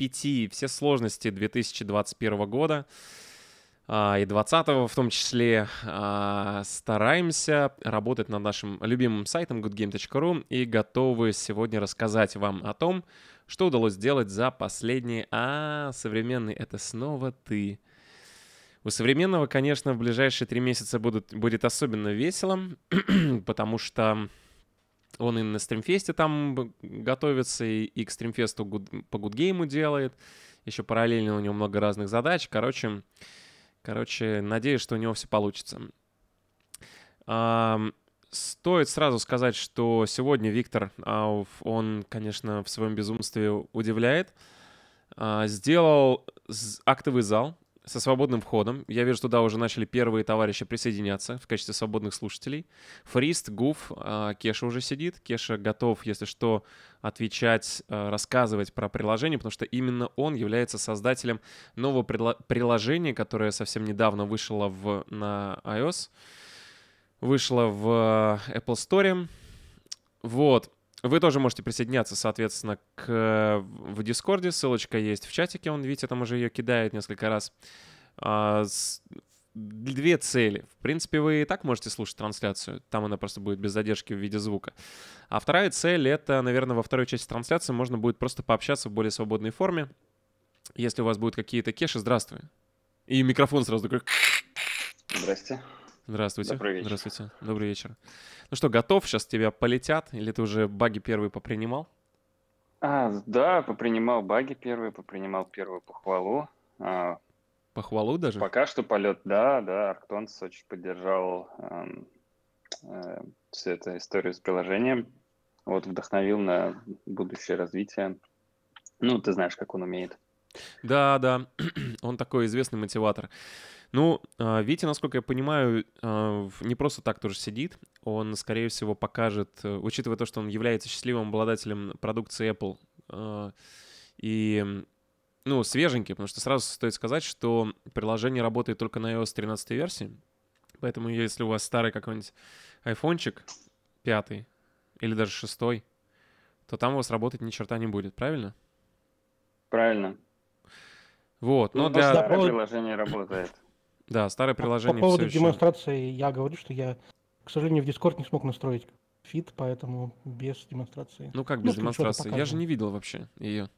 пяти все сложности 2021 года а, и 20 го в том числе а, стараемся работать над нашим любимым сайтом goodgame.ru и готовы сегодня рассказать вам о том, что удалось сделать за последние... А, современный, это снова ты. У современного, конечно, в ближайшие три месяца будут, будет особенно весело, потому что он и на стримфесте там готовится, и к стримфесту по гудгейму делает. Еще параллельно у него много разных задач. Короче, короче, надеюсь, что у него все получится. Стоит сразу сказать, что сегодня Виктор, он, конечно, в своем безумстве удивляет. А, сделал актовый зал со свободным входом. Я вижу, туда уже начали первые товарищи присоединяться в качестве свободных слушателей. Фрист, Гуф, а, Кеша уже сидит. Кеша готов, если что, отвечать, а, рассказывать про приложение, потому что именно он является создателем нового приложения, которое совсем недавно вышло в, на iOS, вышло в а, Apple Store. Вот. Вы тоже можете присоединяться, соответственно, к... Э, в Дискорде. Ссылочка есть в чатике, он, видите, там уже ее кидает несколько раз. А, две цели. В принципе, вы и так можете слушать трансляцию. Там она просто будет без задержки в виде звука. А вторая цель — это, наверное, во второй части трансляции можно будет просто пообщаться в более свободной форме. Если у вас будут какие-то кеши, здравствуй. И микрофон сразу такой... Здрасте. Здравствуйте. Добрый вечер. Здравствуйте. Добрый вечер. Ну что, готов? Сейчас тебя полетят? Или ты уже баги первые попринимал? А, да, попринимал баги первые, попринимал первую похвалу. А, похвалу даже? Пока что полет, да, да. Арктон очень поддержал эм, э, всю эту историю с приложением. Вот вдохновил на будущее развитие. Ну, ты знаешь, как он умеет. Да, да, он такой известный мотиватор. Ну, а, Витя, насколько я понимаю, а, не просто так тоже сидит. Он, скорее всего, покажет, э, учитывая то, что он является счастливым обладателем продукции Apple а, и ну, свеженький, потому что сразу стоит сказать, что приложение работает только на iOS 13 версии, поэтому если у вас старый какой-нибудь айфончик, пятый или даже шестой, то там у вас работать ни черта не будет, правильно? Правильно. Вот, но ну, для... Старое ну, приложение работает. Да, старое приложение. А по поводу еще... демонстрации я говорю, что я, к сожалению, в Discord не смог настроить фит, поэтому без демонстрации. Ну как ну, без ну, демонстрации? Я же не видел вообще ее.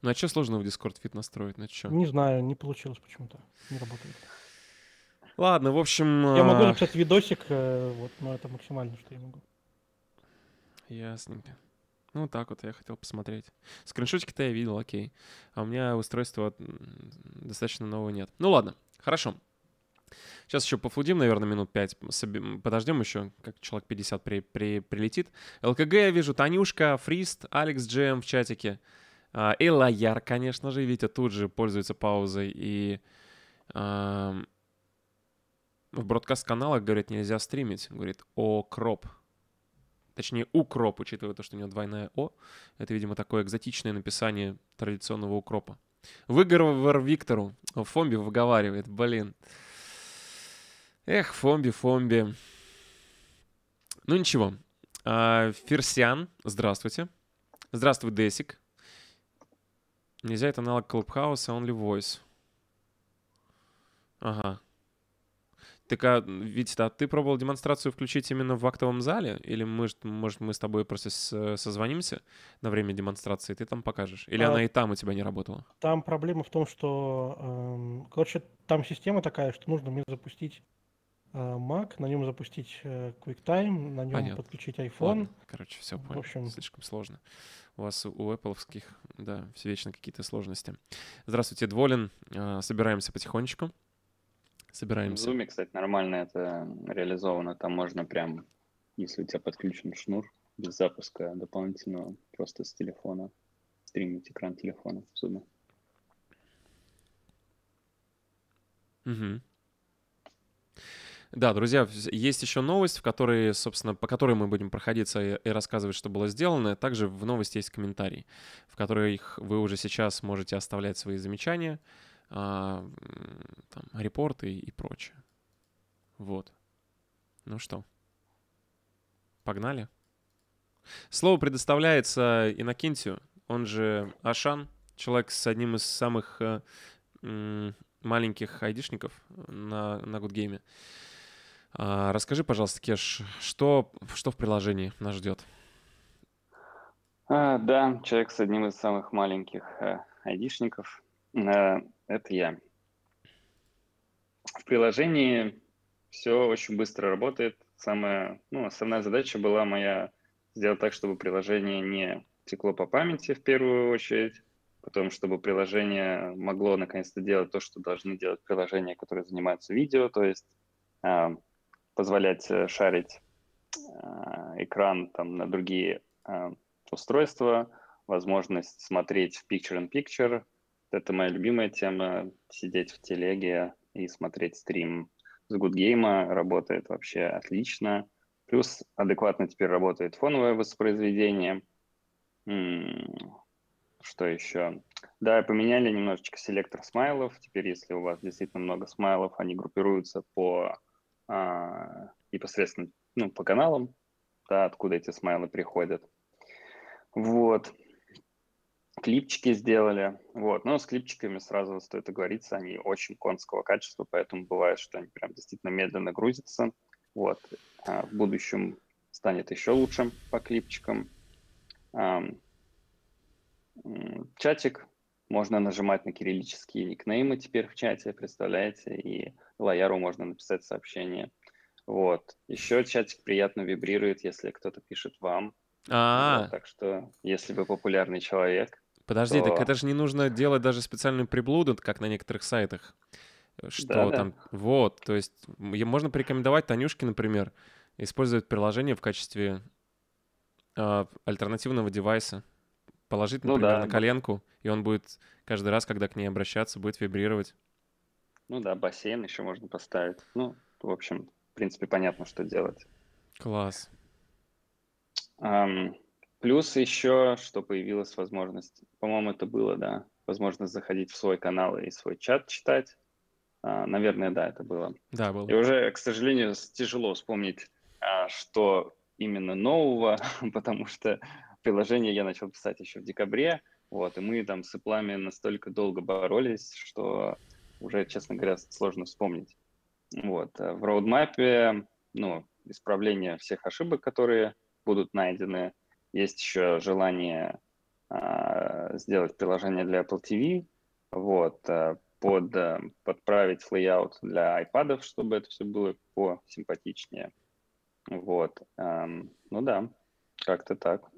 Ну а что сложного в Discord фит настроить? На ну, что? Не знаю, не получилось почему-то. Не работает. Ладно, в общем... Я могу записать а, видосик, э, вот, но это максимально, что я могу. Ясненько. Ну, так вот, я хотел посмотреть. Скриншотики-то я видел, окей. А у меня устройства достаточно нового нет. Ну, ладно, хорошо. Сейчас еще пофлудим, наверное, минут 5. Подождем еще, как человек 50 при, при, прилетит. ЛКГ, я вижу, Танюшка, Фрист, Алекс Джем в чатике. А, и Лояр, конечно же, Витя тут же пользуется паузой и э, в бродкаст-каналах, говорит, нельзя стримить. Говорит, о, кроп точнее укроп, учитывая то, что у него двойное О. Это, видимо, такое экзотичное написание традиционного укропа. Выговор Виктору. Фомби выговаривает, блин. Эх, Фомби, Фомби. Ну ничего. А, Ферсиан, здравствуйте. Здравствуй, Десик. Нельзя это аналог Клубхауса, он ли Voice. Ага, так, а, Витя, а ты пробовал демонстрацию включить именно в актовом зале? Или, мы, может, мы с тобой просто созвонимся на время демонстрации, ты там покажешь? Или а, она и там у тебя не работала? Там проблема в том, что... Эм, короче, там система такая, что нужно мне запустить э, Mac, на нем запустить э, QuickTime, на нем Понятно. подключить iPhone. Ладно. Короче, все понял. В общем... Слишком сложно. У вас, у Apple, да, вечно какие-то сложности. Здравствуйте, Дволин. Э, собираемся потихонечку собираемся. В Zoom, кстати, нормально это реализовано. Там можно прям, если у тебя подключен шнур, без запуска дополнительного, просто с телефона стримить экран телефона в Zoom. Угу. Да, друзья, есть еще новость, в которой, собственно, по которой мы будем проходиться и рассказывать, что было сделано. Также в новости есть комментарий, в которых вы уже сейчас можете оставлять свои замечания а, там, репорты и прочее. Вот. Ну что, погнали? Слово предоставляется Иннокентию, он же Ашан, человек с одним из самых э, маленьких айдишников на, на Гудгейме. А, расскажи, пожалуйста, Кеш, что, что в приложении нас ждет? А, да, человек с одним из самых маленьких э, айдишников. Э, это я. В приложении все очень быстро работает. Самая, ну, основная задача была моя сделать так, чтобы приложение не текло по памяти в первую очередь, потом, чтобы приложение могло наконец-то делать то, что должны делать приложения, которые занимаются видео, то есть а, э, позволять шарить э, экран там, на другие э, устройства, возможность смотреть picture-in-picture, -picture, это моя любимая тема. Сидеть в телеге и смотреть стрим с Good Гудгейма работает вообще отлично. Плюс адекватно теперь работает фоновое воспроизведение. Что еще? Да, поменяли немножечко селектор смайлов. Теперь, если у вас действительно много смайлов, они группируются по а, непосредственно ну, по каналам, да, откуда эти смайлы приходят. Вот клипчики сделали. Вот. Но с клипчиками сразу стоит оговориться, они очень конского качества, поэтому бывает, что они прям действительно медленно грузятся. Вот. А в будущем станет еще лучше по клипчикам. Чатик. Можно нажимать на кириллические никнеймы теперь в чате, представляете, и лояру можно написать сообщение. Вот. Еще чатик приятно вибрирует, если кто-то пишет вам. А, -а, а Вот, так что, если вы популярный человек, Подожди, так это же не нужно делать даже специальную приблуду, как на некоторых сайтах. Э, что да, там... Да. Вот, то есть можно порекомендовать Танюшке, например, использовать приложение в качестве э, альтернативного девайса. Положить, ну например, ну, да. на коленку, и он будет каждый раз, когда к ней обращаться, будет вибрировать. Ну да, бассейн еще можно поставить. Ну, в общем, в принципе, понятно, что делать. Класс. Um, Плюс еще, что появилась возможность, по-моему, это было, да, возможность заходить в свой канал и свой чат читать. А, наверное, да, это было. Да, было. И уже, к сожалению, тяжело вспомнить, а, что именно нового, потому что приложение я начал писать еще в декабре, вот, и мы там с иплами настолько долго боролись, что уже, честно говоря, сложно вспомнить. Вот, а, в роудмапе, ну, исправление всех ошибок, которые будут найдены, есть еще желание э, сделать приложение для Apple TV, вот, э, под, э, подправить layout для iPad, чтобы это все было посимпатичнее. Вот, эм, ну да, как-то так.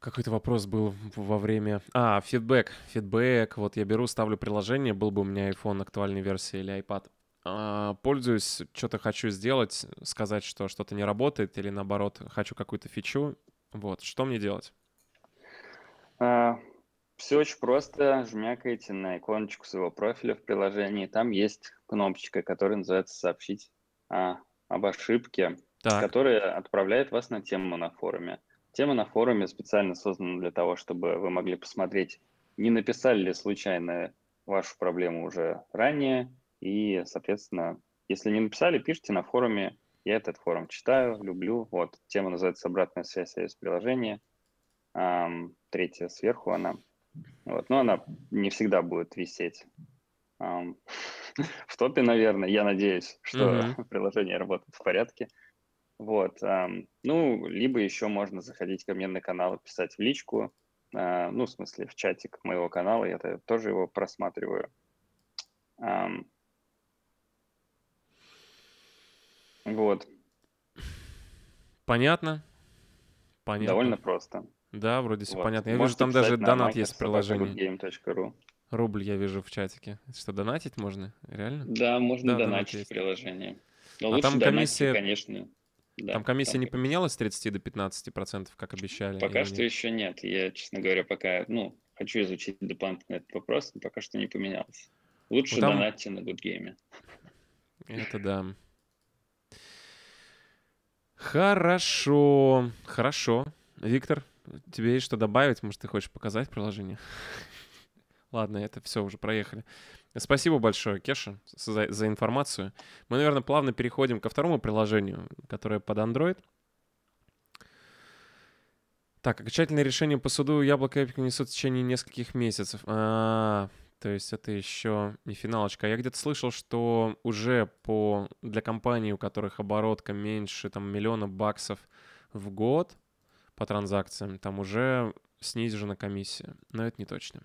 Какой-то вопрос был во время... А, фидбэк, фидбэк. Вот я беру, ставлю приложение, был бы у меня iPhone актуальной версии или iPad. А, пользуюсь, что-то хочу сделать, сказать, что что-то не работает, или наоборот, хочу какую-то фичу. Вот, что мне делать? А, все очень просто. Жмякаете на иконочку своего профиля в приложении. Там есть кнопочка, которая называется «Сообщить а, об ошибке», так. которая отправляет вас на тему на форуме. Тема на форуме специально создана для того, чтобы вы могли посмотреть, не написали ли случайно вашу проблему уже ранее, и, соответственно, если не написали, пишите на форуме. Я этот форум читаю, люблю. Вот, тема называется «Обратная связь iOS-приложения». Um, третья сверху она. Вот, но она не всегда будет висеть um, в топе, наверное. Я надеюсь, что mm-hmm. приложение работает в порядке. Вот, um, ну, либо еще можно заходить ко мне на канал и писать в личку. Uh, ну, в смысле, в чатик моего канала. Я тоже его просматриваю. Um, Вот. Понятно. Понятно. Довольно просто. Да, вроде все вот. понятно. Я Можете вижу, там даже донат есть в приложении. Рубль я вижу в чатике. Что, донатить можно? Реально? Да, можно да, донатить есть. в приложении. Но а там комиссия, конечно. Да, там комиссия там... не поменялась с 30 до 15 процентов, как обещали? Пока что нет? еще нет. Я, честно говоря, пока, ну, хочу изучить дополнительно этот вопрос, но пока что не поменялось. Лучше ну, там... донатьте на Гудгейме. Это да. Хорошо, хорошо. Виктор, тебе есть что добавить? Может, ты хочешь показать приложение? Ладно, это все, уже проехали. Спасибо большое, Кеша, за, за информацию. Мы, наверное, плавно переходим ко второму приложению, которое под Android. Так, окончательное решение по суду яблоко Эпик несут в течение нескольких месяцев. А, -а, -а то есть это еще не финалочка. А я где-то слышал, что уже по для компаний, у которых оборотка меньше там миллиона баксов в год по транзакциям, там уже снижена комиссия. Но это не точно.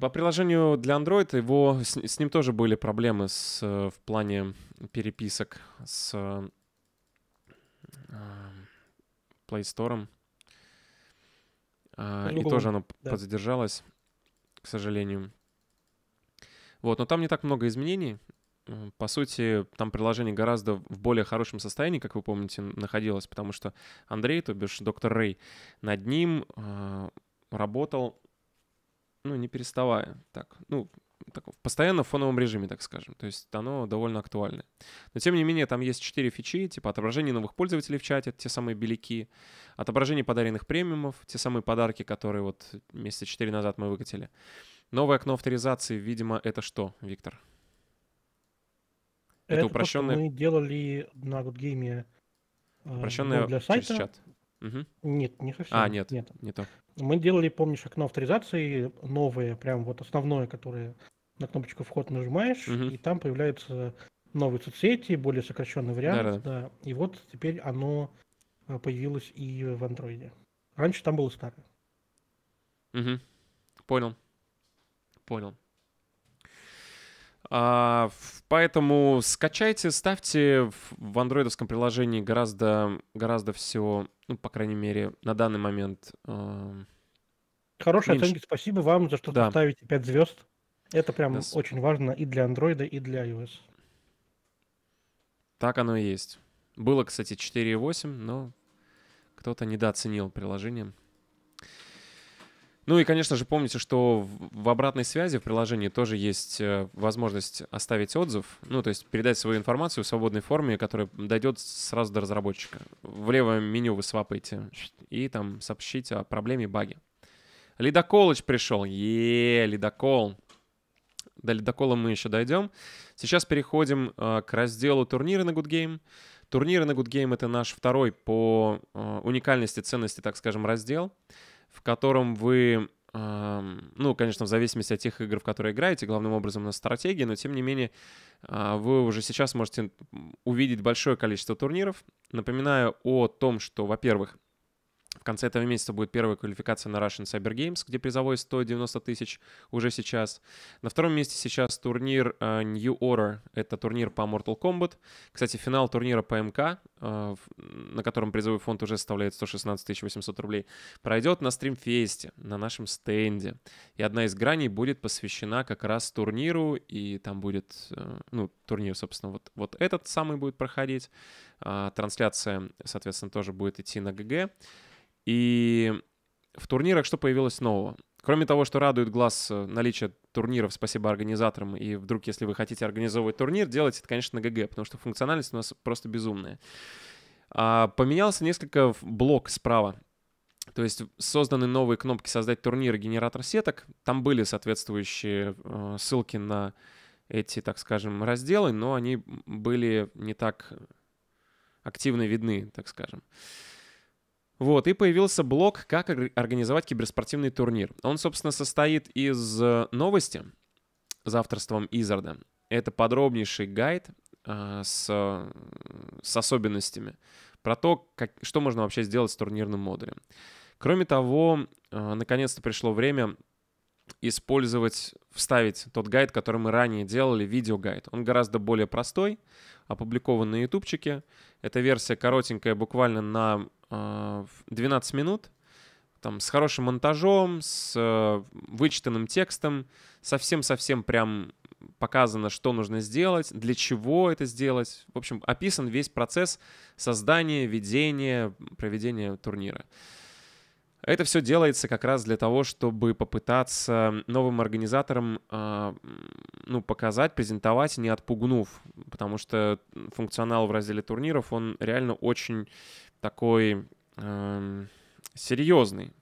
По приложению для Android его с, с ним тоже были проблемы с, э, в плане переписок с э, Play Store. Э, и тоже оно да. подзадержалось к сожалению. Вот, но там не так много изменений. По сути, там приложение гораздо в более хорошем состоянии, как вы помните, находилось, потому что Андрей, то бишь доктор Рэй, над ним э, работал, ну, не переставая. Так, ну, таком, в постоянном фоновом режиме, так скажем. То есть оно довольно актуальное. Но тем не менее, там есть четыре фичи, типа отображение новых пользователей в чате, те самые беляки, отображение подаренных премиумов, те самые подарки, которые вот месяца четыре назад мы выкатили. Новое окно авторизации, видимо, это что, Виктор? Это, это упрощенное... мы делали на Гудгейме э, упрощенное ну, для сайта. через чат. Угу. Нет, не совсем. А, нет, нет. не то. Мы делали, помнишь, окно авторизации новое, прям вот основное, которое на кнопочку вход нажимаешь, угу. и там появляются новые соцсети, более сокращенный вариант. Да, да. да. И вот теперь оно э, появилось и в андроиде. Раньше там было старое. Угу. Понял. Понял. А, поэтому скачайте, ставьте в андроидовском приложении гораздо, гораздо всего, ну, по крайней мере, на данный момент. Э, а, Хорошие меньше. оценки, спасибо вам за что да. ставите 5 звезд. Это прям да. очень важно и для андроида, и для iOS. Так оно и есть. Было, кстати, 4.8, но кто-то недооценил приложение. Ну и, конечно же, помните, что в обратной связи в приложении тоже есть э, возможность оставить отзыв, ну, то есть передать свою информацию в свободной форме, которая дойдет сразу до разработчика. В левом меню вы свапаете и там сообщите о проблеме баге. Ледоколыч пришел. Еее, ледокол. До ледокола мы еще дойдем. Сейчас переходим э, к разделу турниры на Good Game. Турниры на Good Game — это наш второй по э, уникальности, ценности, так скажем, раздел в котором вы ну, конечно, в зависимости от тех игр, в которые играете, главным образом на стратегии, но тем не менее а, вы уже сейчас можете увидеть большое количество турниров. Напоминаю о том, что, во-первых, в конце этого месяца будет первая квалификация на Russian Cyber Games, где призовой 190 тысяч уже сейчас. На втором месте сейчас турнир э, New Order. Это турнир по Mortal Kombat. Кстати, финал турнира по МК, э, на котором призовой фонд уже составляет 116 800 рублей, пройдет на стримфесте, на нашем стенде. И одна из граней будет посвящена как раз турниру, и там будет, э, ну, турнир, собственно, вот, вот этот самый будет проходить. А, трансляция, соответственно, тоже будет идти на ГГ. И в турнирах что появилось нового? Кроме того, что радует глаз э, наличие турниров, спасибо организаторам, и вдруг, если вы хотите организовывать турнир, делайте это, конечно, на ГГ, потому что функциональность у нас просто безумная. А, поменялся несколько блок справа. То есть созданы новые кнопки «Создать турнир» и «Генератор сеток». Там были соответствующие э, ссылки на эти, так скажем, разделы, но они были не так активно видны, так скажем. Вот, и появился блог «Как организовать киберспортивный турнир». Он, собственно, состоит из э, новости за авторством Изарда. Это подробнейший гайд э, с, э, с особенностями про то, как, что можно вообще сделать с турнирным модулем. Кроме того, э, наконец-то пришло время использовать, вставить тот гайд, который мы ранее делали, видеогайд. Он гораздо более простой, опубликован на ютубчике. Эта версия коротенькая, буквально на э, а, 12 минут. Там с хорошим монтажом, с э, вычитанным текстом. Совсем-совсем прям показано, что нужно сделать, для чего это сделать. В общем, описан весь процесс создания, ведения, проведения турнира. Это все делается как раз для того, чтобы попытаться новым организаторам а, ну, показать, презентовать, не отпугнув, потому что функционал в разделе турниров, он реально очень такой эм, серьезный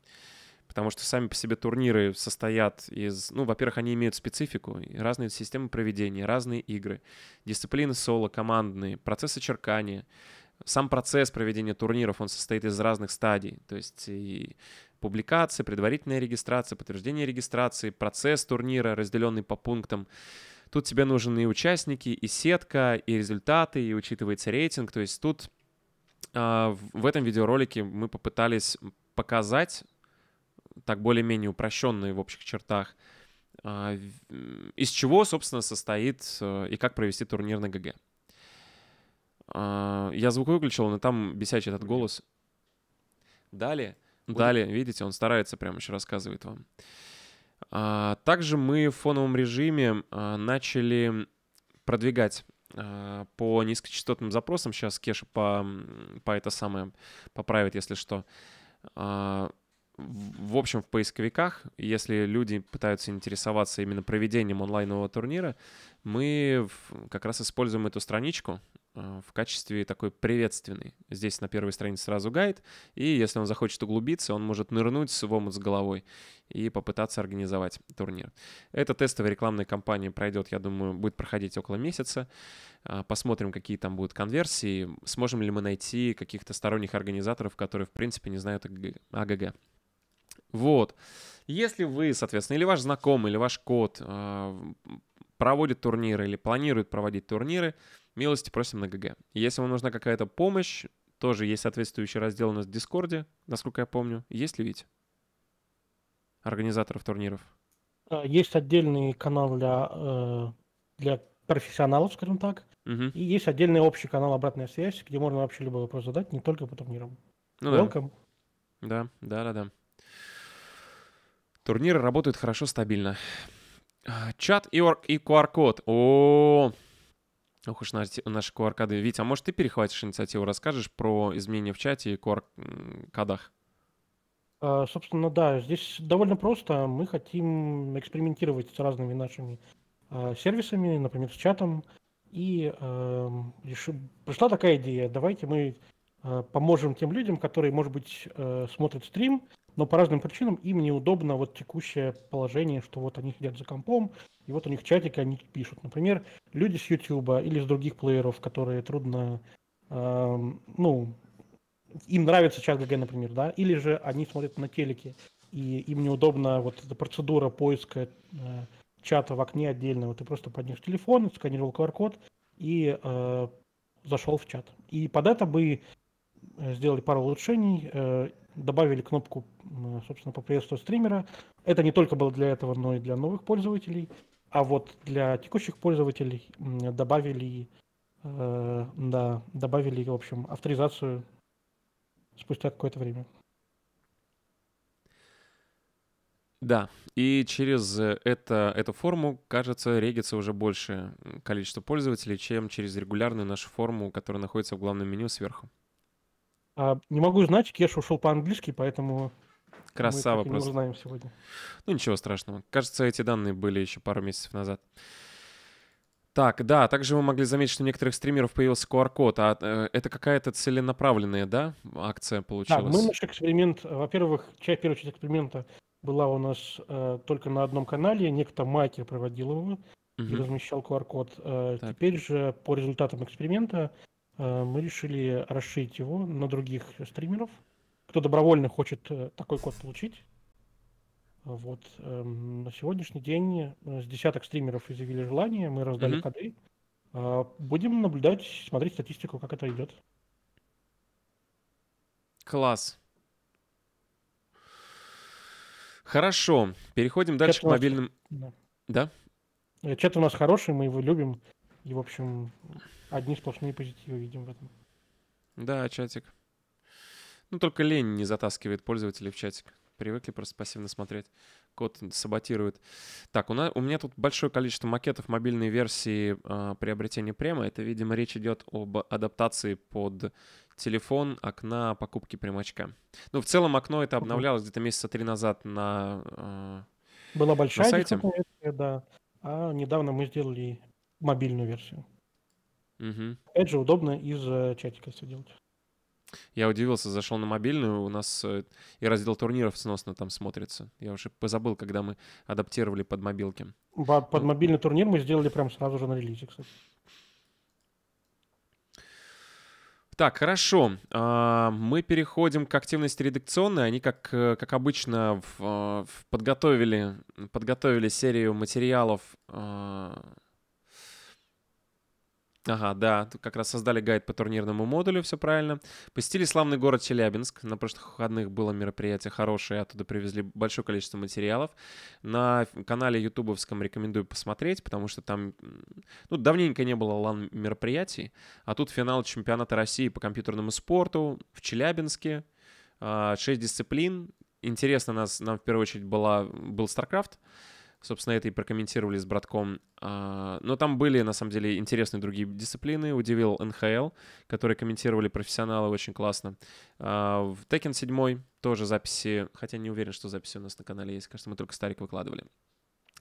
потому что сами по себе турниры состоят из... Ну, во-первых, они имеют специфику, разные системы проведения, разные игры, дисциплины соло, командные, процессы черкания, сам процесс проведения турниров, он состоит из разных стадий. То есть и публикация, предварительная регистрация, подтверждение регистрации, процесс турнира, разделенный по пунктам. Тут тебе нужны и участники, и сетка, и результаты, и учитывается рейтинг. То есть тут э, в этом видеоролике мы попытались показать так более-менее упрощенные в общих чертах, э, из чего, собственно, состоит э, и как провести турнир на ГГ. А, я звук выключил, но там бесячий этот голос. Далее. Далее, видите, он старается прямо еще рассказывает вам. А, также мы в фоновом режиме а, начали продвигать по низкочастотным запросам. Сейчас Кеша по, по это самое поправит, если что. В общем, в поисковиках, если люди пытаются интересоваться именно проведением онлайнового турнира, мы как раз используем эту страничку, Э, в качестве такой приветственной Здесь на первой странице сразу гайд, и если он захочет углубиться, он может нырнуть в омут с головой и попытаться организовать турнир. Эта тестовая рекламная кампания пройдет, я думаю, будет проходить около месяца. Э, посмотрим, какие там будут конверсии, сможем ли мы найти каких-то сторонних организаторов, которые, в принципе, не знают АГГ. Вот. Если вы, соответственно, или ваш знакомый, или ваш код э, проводит турниры или планирует проводить турниры, милости просим на ГГ. Если вам нужна какая-то помощь, тоже есть соответствующий раздел у нас в Дискорде, насколько я помню. Есть ли ведь организаторов турниров? Э, есть отдельный канал для, э, для профессионалов, скажем так. Угу. И есть отдельный общий канал «Обратная связь», где можно вообще любой вопрос задать, не только по турнирам. Ну Welcome. Да, да, да, да. Турниры работают хорошо, стабильно. Чат и, и QR-код. О, -о, -о. Ох уж наши, наши QR-коды. Витя, а может ты перехватишь инициативу, расскажешь про изменения в чате и QR-кодах? А, собственно, да, здесь довольно просто. Мы хотим экспериментировать с разными нашими а, сервисами, например, с чатом. И эм, пришла такая идея, давайте мы э, поможем тем людям, которые, может быть, э, смотрят стрим но по разным причинам им неудобно вот текущее положение, что вот они сидят за компом, и вот у них чатик, они пишут. Например, люди с YouTube или с других плееров, которые трудно, э, ну, им нравится чат ГГ, например, да, или же они смотрят на телеке, и им неудобно вот эта процедура поиска э, чата в окне вот Ты просто поднял телефон, сканировал QR-код и э, зашел в чат. И под это бы э, сделали пару улучшений. Э, добавили кнопку, собственно, поприветствовать стримера. Это не только было для этого, но и для новых пользователей. А вот для текущих пользователей добавили, э, да, добавили, в общем, авторизацию спустя какое-то время. Да, и через э, это, эту форму, кажется, регится уже больше количество пользователей, чем через регулярную нашу форму, которая находится в главном меню сверху. А, не могу знать, Кеша ушел по-английски, поэтому... Красава мы просто. Мы узнаем сегодня. Ну, ничего страшного. Кажется, эти данные были еще пару месяцев назад. Так, да, также вы могли заметить, что у некоторых стримеров появился QR-код, а э, это какая-то целенаправленная, да, акция получилась? Да, мы наш эксперимент, во-первых, часть, первая часть эксперимента была у нас э, только на одном канале, некто Майкер проводил его угу. и размещал QR-код. Э, теперь же по результатам эксперимента Э, мы решили расширить его на других стримеров. Кто добровольно хочет э, такой код получить. Э, вот. Эм, на сегодняшний день с десяток стримеров изъявили желание, мы раздали коды. Будем наблюдать, смотреть статистику, как это идет. Класс. Хорошо. Переходим дальше Чат к мобильным. Да. да? Чат у нас хороший, мы его любим. И, в общем, Одни сплошные позитивы видим в этом. Да, чатик. Ну, только лень не затаскивает пользователей в чатик. Привыкли просто пассивно смотреть. Код саботирует. Так, у, на, у меня тут большое количество макетов мобильной версии э, приобретения према. Это, видимо, речь идет об адаптации под телефон окна покупки примачка. Ну, в целом окно это обновлялось где-то месяца три назад на э, Была большая на да. А недавно мы сделали мобильную версию. Угу. Опять же, удобно из э, чатика все делать. Я удивился, зашел на мобильную, у нас э, и раздел турниров сносно там смотрится. Я уже позабыл, когда мы адаптировали под мобилки. Под ну. мобильный турнир мы сделали прям сразу же на релизе, кстати. Так, хорошо. А, мы переходим к активности редакционной. Они, как, э, как обычно, в, в подготовили, подготовили серию материалов а, Ага, да, как раз создали гайд по турнирному модулю, все правильно. Посетили славный город Челябинск. На прошлых выходных было мероприятие хорошее, оттуда привезли большое количество материалов. На канале ютубовском рекомендую посмотреть, потому что там, ну, давненько не было лан-мероприятий. А тут финал чемпионата России по компьютерному спорту в Челябинске. А, шесть дисциплин. Интересно нас, нам в первую очередь была, был StarCraft. Собственно, это и прокомментировали с братком. А, но там были, на самом деле, интересные другие дисциплины. Удивил НХЛ, которые комментировали профессионалы очень классно. А, в Tekken 7 тоже записи, хотя не уверен, что записи у нас на канале есть. Кажется, мы только старик выкладывали.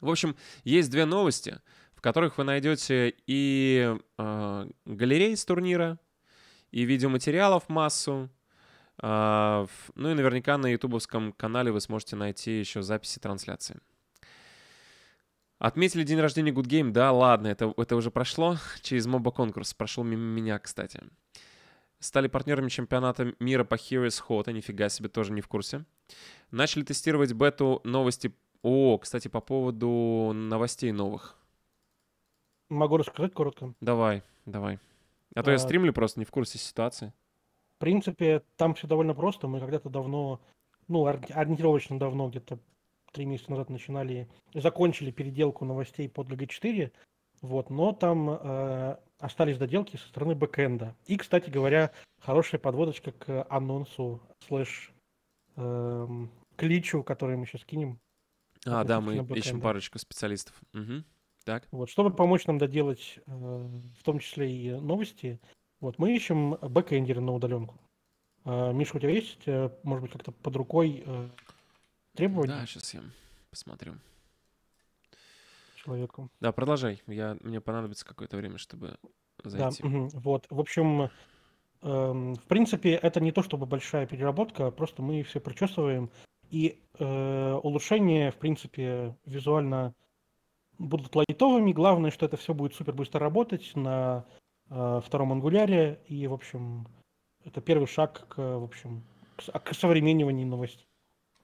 В общем, есть две новости, в которых вы найдете и э, галерей с турнира, и видеоматериалов массу, ну и наверняка на ютубовском канале вы сможете найти еще записи трансляции. Отметили день рождения Good Game, да, ладно, это, это уже прошло. Через моба конкурс прошел мимо меня, кстати. Стали партнерами чемпионата мира по Heroes Hot, а нифига себе, тоже не в курсе. Начали тестировать бету новости. О, кстати, по поводу новостей новых. Могу рассказать коротко? Давай, давай. А, а то я а, стримлю просто, не в курсе ситуации. В принципе, там все довольно просто. Мы когда-то давно, ну, ориентировочно давно, где-то три месяца назад начинали, закончили переделку новостей под ГГ4, вот, но там э, остались доделки со стороны бэкэнда. И, кстати говоря, хорошая подводочка к анонсу слэш эм, кличу, который мы сейчас кинем. А, да, мы ищем парочку специалистов. Угу. Так. Вот, чтобы помочь нам доделать, э, в том числе и новости, вот мы ищем бэкэндера на удаленку. Э, Миша, у тебя есть, э, может быть, как-то под рукой э, требований. Да, сейчас я посмотрю. Человеку. Да, продолжай. Я, мне понадобится какое-то время, чтобы зайти. Да, угу. вот. В общем, эм, в принципе, это не то чтобы большая переработка, а просто мы все прочесываем. И э, улучшения, в принципе, визуально будут лайтовыми. Главное, что это все будет супер быстро работать на э, втором ангуляре. И, в общем, это первый шаг к, в общем, к, к современниванию новостей.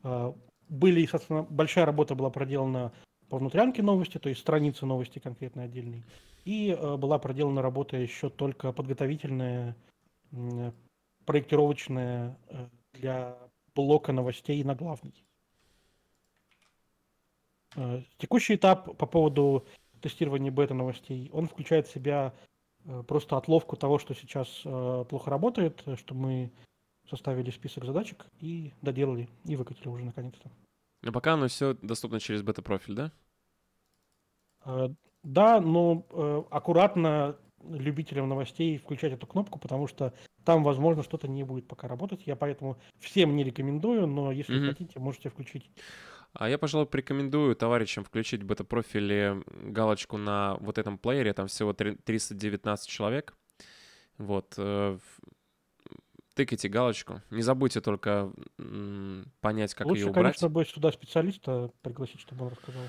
Э, были, собственно, большая работа была проделана по внутрянке новости, то есть страницы новости конкретно отдельной. И э, была проделана работа еще только подготовительная, проектировочная э, для блока новостей на главный. Э, текущий этап по поводу тестирования бета-новостей, он включает в себя просто отловку того, что сейчас плохо работает, что мы составили список задачек и доделали, и выкатили уже наконец-то. А пока оно все доступно через бета-профиль, да? Э, да, но э, аккуратно любителям новостей включать эту кнопку, потому что там, возможно, что-то не будет пока работать. Я поэтому всем не рекомендую, но если mm-hmm. хотите, можете включить. А я, пожалуй, порекомендую товарищам включить в бета-профиле галочку на вот этом плеере. Там всего 319 человек. Вот. Э, тыкайте галочку. Не забудьте только понять, как Лучше, ее убрать. конечно, будет сюда специалиста пригласить, чтобы он рассказал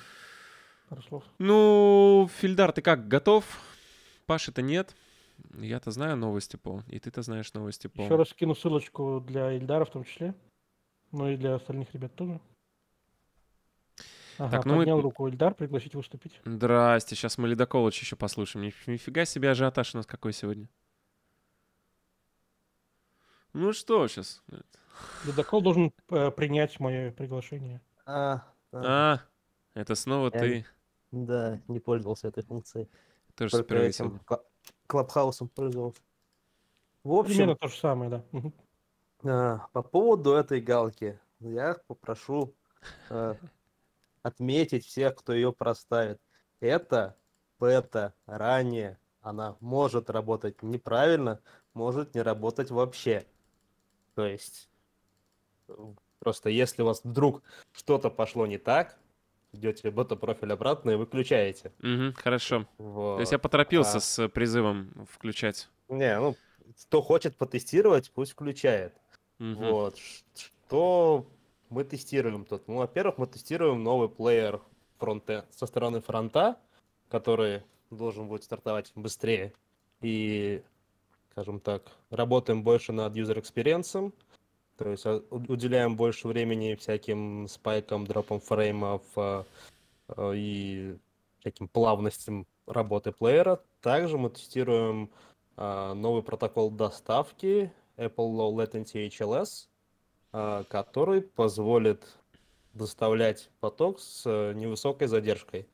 пару слов. Ну, Фильдар, ты как, готов? Паши-то нет. Я-то знаю новости, Пол, и ты-то знаешь новости, Пол. Еще раз скину ссылочку для Ильдара в том числе, ну и для остальных ребят тоже. Ага, так, ну поднял мы... руку Ильдар, пригласить выступить. Здрасте, сейчас мы Ледоколыч еще послушаем. Нифига себе ажиотаж у нас какой сегодня. Ну что сейчас? Ледокол должен э, принять мое приглашение. А, да. а это снова Я, ты. Да, не пользовался этой функцией. Тоже Только этим кла- клабхаусом пользовался. В общем, Примерно то же самое, да. А, по поводу этой галки я попрошу а, отметить всех, кто ее проставит. Это бета ранее. Она может работать неправильно, может не работать вообще. То есть просто если у вас вдруг что-то пошло не так, идете бота-профиль обратно и выключаете. Угу, хорошо. Вот. То есть я поторопился а... с призывом включать. Не, ну, кто хочет потестировать, пусть включает. Угу. Вот. Что мы тестируем тут? Ну, во-первых, мы тестируем новый плеер фронте, со стороны фронта, который должен будет стартовать быстрее. И скажем так, работаем больше над user experience, то есть а, уделяем больше времени всяким спайкам, дропам фреймов а, а, и всяким плавностям работы плеера. Также мы тестируем новый протокол доставки Apple Low Latency HLS, который позволит доставлять поток с э, невысокой задержкой.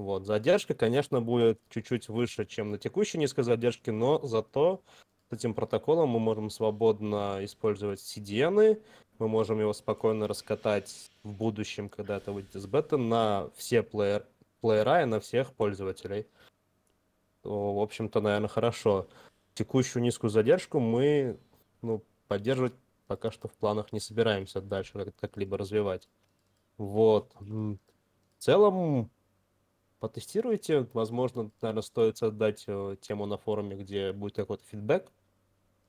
Вот. Задержка, конечно, будет чуть-чуть выше, чем на текущей низкой задержке, но зато с этим протоколом мы можем свободно использовать CDN, мы можем его спокойно раскатать в будущем, когда это выйдет из бета, на все плеер, плеера и на всех пользователей. То, в общем-то, наверное, хорошо. Текущую низкую задержку мы ну, поддерживать пока что в планах не собираемся дальше как-либо развивать. Вот. В целом, потестируйте. Возможно, наверное, стоит создать э, тему на форуме, где будет какой-то фидбэк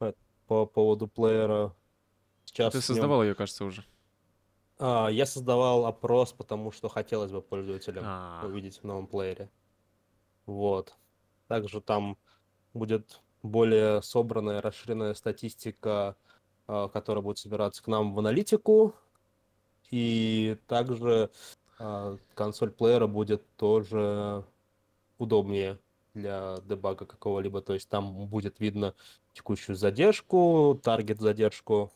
э, по поводу плеера. А Сейчас Ты создавал нем... ее, кажется, уже. А, я создавал опрос, потому что хотелось бы пользователям А-а-а. увидеть в новом плеере. Вот. Также там будет более собранная, расширенная статистика, э, которая будет собираться к нам в аналитику. И также а, консоль плеера будет тоже удобнее для дебага какого-либо. То есть там будет видно текущую задержку, таргет задержку,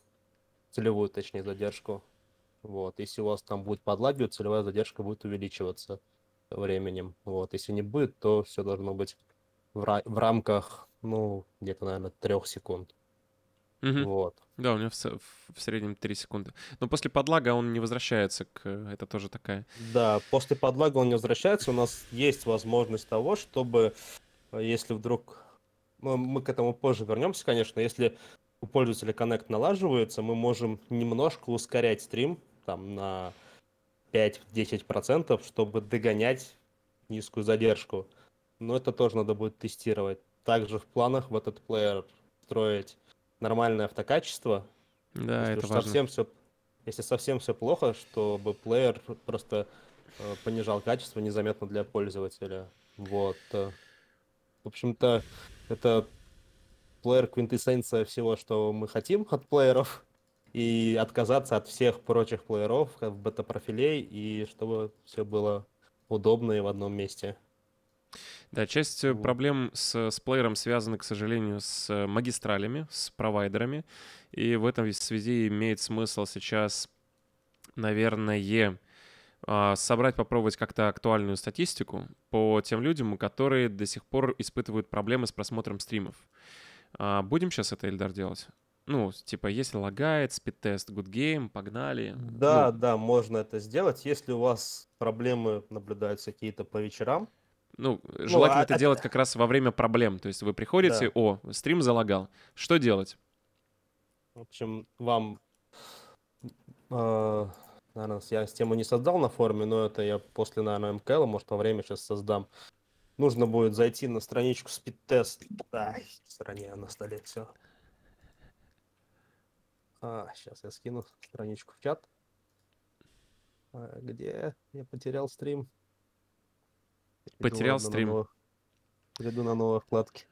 целевую, точнее, задержку. Вот. Если у вас там будет подлагивать, целевая задержка будет увеличиваться временем. Вот. Если не будет, то все должно быть в, ра- в рамках, ну, где-то, наверное, трех секунд. Угу. Вот. Да, у меня в, в, в среднем 3 секунды. Но после подлага он не возвращается к... Э, это тоже такая... Да, после подлага он не возвращается. У нас есть возможность того, чтобы, э, если вдруг... Ну, мы к этому позже вернемся, конечно. Если у пользователя Connect налаживается, мы можем немножко ускорять стрим там на 5-10%, чтобы догонять низкую задержку. Но это тоже надо будет тестировать. Также в планах в этот плеер строить нормальное автокачество. Да, если это важно. Совсем все, если совсем все плохо, чтобы плеер просто э, понижал качество незаметно для пользователя. Вот. Э. В общем-то, это плеер квинтэссенция всего, что мы хотим от плееров. И отказаться от всех прочих плееров, бета-профилей, и чтобы все было удобно и в одном месте. Да, часть э, вот. проблем с, с плеером связаны, к сожалению, с э, магистралями, с провайдерами. И в этом связи имеет смысл сейчас, наверное, а, собрать, попробовать как-то актуальную статистику по тем людям, которые до сих пор испытывают проблемы с просмотром стримов. А, будем сейчас это, Эльдар, делать? Ну, типа, если лагает, спид-тест, good game, погнали. Да, ну. да, можно это сделать. Если у вас проблемы наблюдаются какие-то по вечерам, ну, ну, желательно ну, это а... делать как раз во время проблем. То есть вы приходите, да. о, стрим залагал. Что делать? В общем, вам... Э, наверное, я тему не создал на форуме, но это я после, наверное, МКЛ, а может, во время сейчас создам. Нужно будет зайти на страничку спид-тест. Ай, стране на столе все. А, сейчас я скину страничку в чат. А, где я потерял стрим? Потерял Иду, стрим. Новое... Перейду на новые вкладки.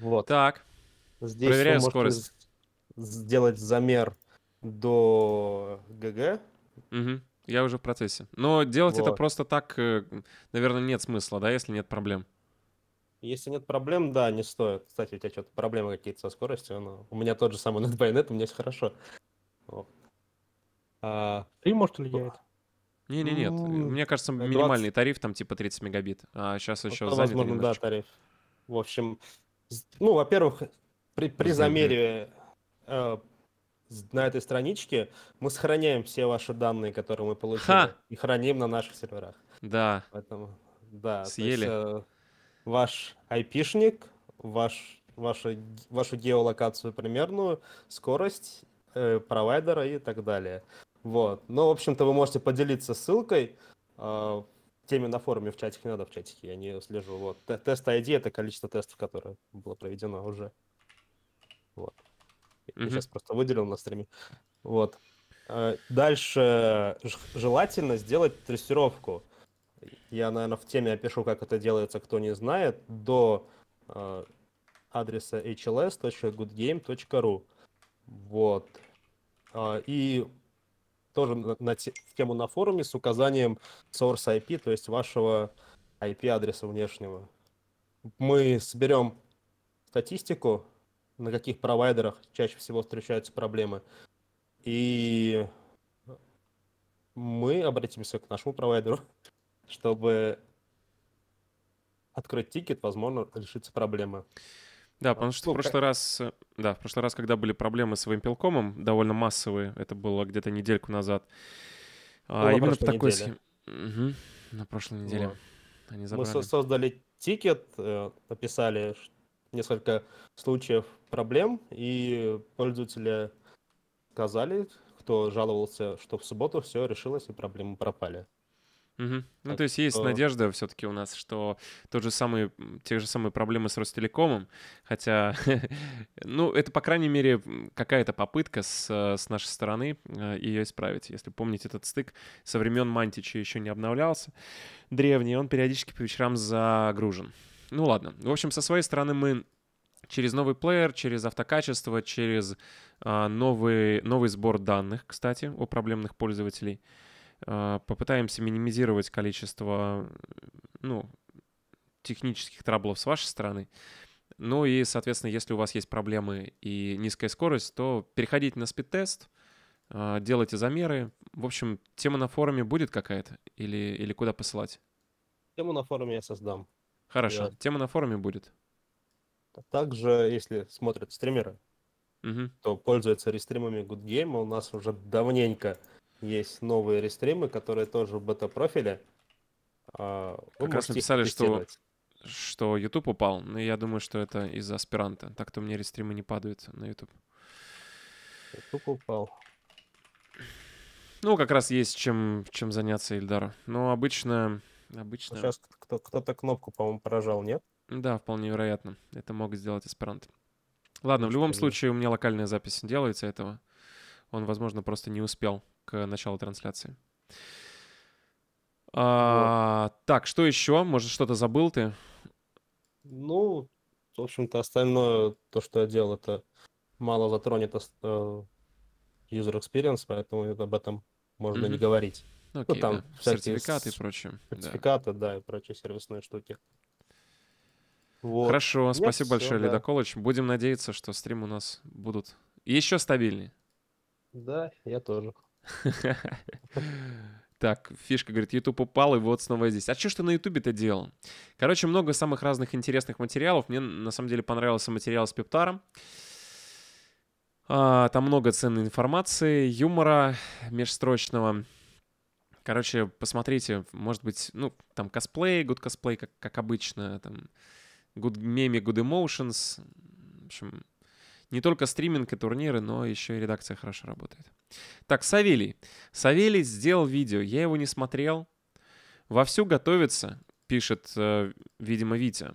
Вот. Так. Здесь Проверяю скорость. Сделать замер до ГГ. Угу. Я уже в процессе. Но делать вот. это просто так, э, наверное, нет смысла, да, если нет проблем. Если нет проблем, да, не стоит. Кстати, у тебя что-то проблемы какие-то со скоростью, но у меня тот же самый над у меня все хорошо. Вот. А... Стрим, может, влияет? Не, не, нет. Ну, Мне кажется, 20... минимальный тариф там типа 30 мегабит. А сейчас еще ну, занят Возможно, немножечко. да, тариф. В общем, ну, во-первых, при, при замере э, на этой страничке мы сохраняем все ваши данные, которые мы получили, Ха! и храним на наших серверах. Да. Поэтому, да. Съели. есть, э, ваш айпишник, ваш, вашу вашу геолокацию примерную, скорость э, провайдера и так далее. Вот. Ну, в общем-то, вы можете поделиться ссылкой э, теме на форуме, в чатике не надо, в чатике я не слежу. Вот. Тест ID — это количество тестов, которое было проведено уже. Вот. Я сейчас просто выделил на стриме. Вот. Э, дальше желательно сделать трассировку. Я, наверное, в теме опишу, как это делается, кто не знает, до э, адреса hls.goodgame.ru. Вот. И тоже на, на тему на форуме с указанием source IP, то есть вашего IP-адреса внешнего. Мы соберем статистику, на каких провайдерах чаще всего встречаются проблемы, и мы обратимся к нашему провайдеру, чтобы открыть тикет, возможно, решится проблема. Да, а, потому что ну, в прошлый как... раз, э, да, в прошлый раз, когда были проблемы с Вимпелкомом, довольно массовые, это было где-то недельку назад. А, было а, именно в такой схеме. Угу. На прошлой неделе. Вот. Они забрали. Мы создали тикет, э, написали несколько случаев проблем, и пользователи сказали, кто жаловался, что в субботу все решилось и проблемы пропали. Угу. Ну, так то есть что... есть надежда все-таки у нас, что тот же самый, те же самые проблемы с Ростелекомом, хотя, ну, это, по крайней мере, какая-то попытка с, э, с нашей стороны э, ее исправить. Если помнить, этот стык со времен Мантича еще не обновлялся, древний, он периодически по вечерам загружен. Ну, ладно. В общем, со своей стороны мы через новый плеер, через автокачество, через э, новый, новый сбор данных, кстати, у проблемных пользователей — а, попытаемся минимизировать количество, ну, технических траблов с вашей стороны. Ну и, соответственно, если у вас есть проблемы и низкая скорость, то переходите на спид-тест, а, делайте замеры. В общем, тема на форуме будет какая-то или, или куда посылать? Тему на форуме я создам. Хорошо, я... тема на форуме будет. А также, если смотрят стримеры, угу. то пользуются рестримами Good Game. У нас уже давненько есть новые рестримы, которые тоже в бета-профиле. А, вы как раз написали, что, что YouTube упал, но я думаю, что это из-за аспиранта. Так-то мне рестримы не падают на YouTube. YouTube упал. Ну, как раз есть чем, чем заняться Ильдар. Но обычно... Ну, обычно... Сейчас кто-то кнопку, по-моему, поражал, нет? Да, вполне вероятно. Это мог сделать аспирант. Ладно, в любом случае у меня локальная запись делается этого. Он, возможно, просто не успел к началу трансляции. А, Так, что еще? Может, что-то забыл ты? Ну, в общем-то, остальное, то, что я делал, это мало затронет э, user experience, поэтому об этом можно mm-hmm. не говорить. Ну, Окей, ну, там да. всякие сертификаты и прочее. Сертификаты, да. да, и прочие сервисные штуки. Вот. Хорошо, Нет, спасибо все, большое, да. Ледоколыч. Будем надеяться, что стрим у нас будут еще стабильнее. Да, я тоже. Так, фишка, говорит, YouTube упал, и вот снова здесь. А что ж ты на youtube это делал? Короче, много самых разных интересных материалов. Мне, на самом деле, понравился материал с Пептаром. А, там много ценной информации, юмора межстрочного. Короче, посмотрите, может быть, ну, там косплей, good косплей, как, как обычно, там good меми, good emotions. В общем, не только стриминг и турниры, но еще и редакция хорошо работает. Так, Савелий. Савелий сделал видео, я его не смотрел. Вовсю готовится, пишет, э, видимо, Витя.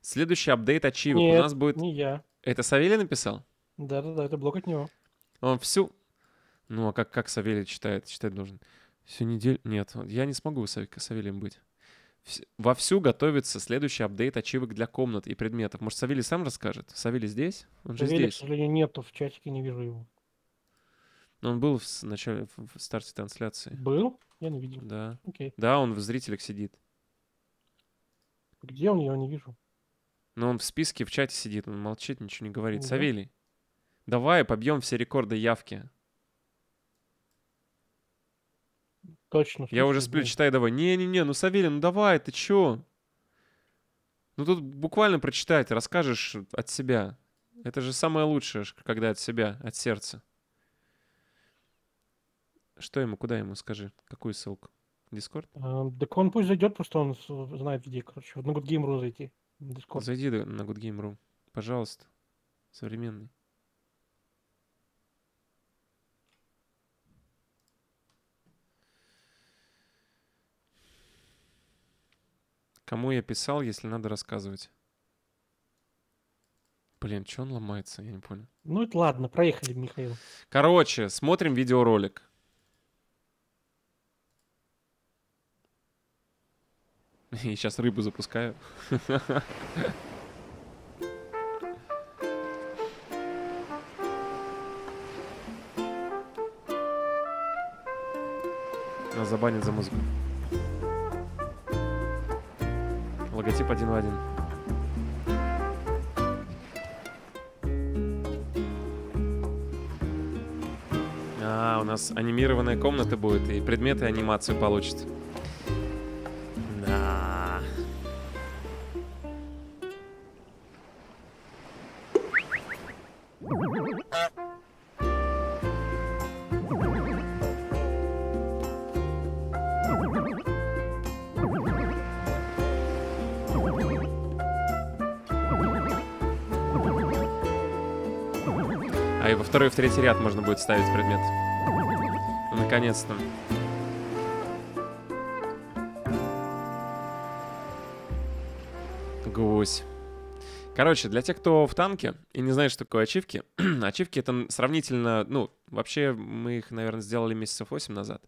Следующий апдейт ачивок у нас будет... не я. Это Савелий написал? Да-да-да, это блок от него. Он всю... Ну, а как, как Савелий читает? Читать должен. Всю неделю... Нет, я не смогу с Савелием быть. Вовсю готовится следующий апдейт ачивок для комнат и предметов. Может, Савелий сам расскажет? Савелий здесь? Он Савелий, же здесь. к сожалению, нету, в чатике не вижу его. Но он был в начале, в старте трансляции. Был? Я не видел. Да. Окей. Да, он в зрителях сидит. Где он? Я его не вижу. Но он в списке в чате сидит, он молчит, ничего не говорит. Ну да. Савелий, давай побьем все рекорды явки. Точно. Я уже сплю, читаю, давай. Не-не-не, ну, Савелий, ну давай, ты чё? Ну, тут буквально прочитать, расскажешь от себя. Это же самое лучшее, когда от себя, от сердца. Что ему, куда ему, скажи? Какую ссылку? Дискорд? А, так он пусть зайдет, просто он знает где, короче. На Good Game.ru зайти. Дискорд. Зайди на Good Game.ru, пожалуйста. Современный. Кому я писал, если надо рассказывать? Блин, что он ломается? Я не понял. Ну это ладно, проехали, Михаил. Короче, смотрим видеоролик. И сейчас рыбу запускаю. Нас забанят за музыку. Логотип один в один. А, у нас анимированная комната будет, и предметы анимацию получат. второй, в третий ряд можно будет ставить предмет. Ну, наконец-то. Гусь. Короче, для тех, кто в танке и не знает, что такое ачивки, ачивки это сравнительно, ну, вообще мы их, наверное, сделали месяцев 8 назад.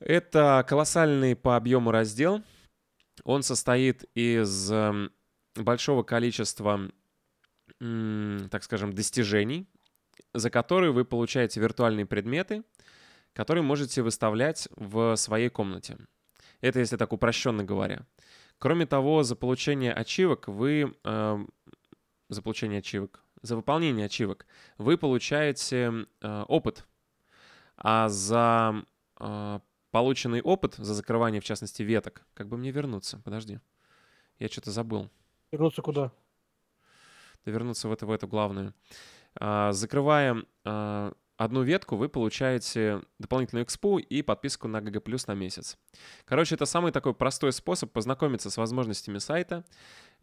Это колоссальный по объему раздел. Он состоит из эм, большого количества, так скажем, достижений, за которую вы получаете виртуальные предметы, которые можете выставлять в своей комнате. Это если так упрощенно говоря. Кроме того, за получение ачивок вы... Э, за получение ачивок. За выполнение ачивок вы получаете э, опыт. А за э, полученный опыт, за закрывание, в частности, веток, как бы мне вернуться? Подожди. Я что-то забыл. Вернуться куда? Да вернуться в это, в эту главную. А, закрываем а, одну ветку, вы получаете дополнительную экспу и подписку на GG Plus на месяц. Короче, это самый такой простой способ познакомиться с возможностями сайта,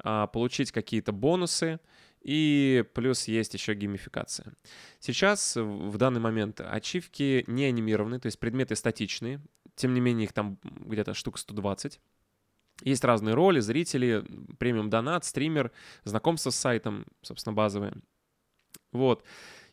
а, получить какие-то бонусы, и плюс есть еще геймификация. Сейчас, в данный момент, ачивки не анимированы, то есть предметы статичные, тем не менее их там где-то штук 120. Есть разные роли, зрители, премиум донат, стример, знакомство с сайтом, собственно, базовые — вот.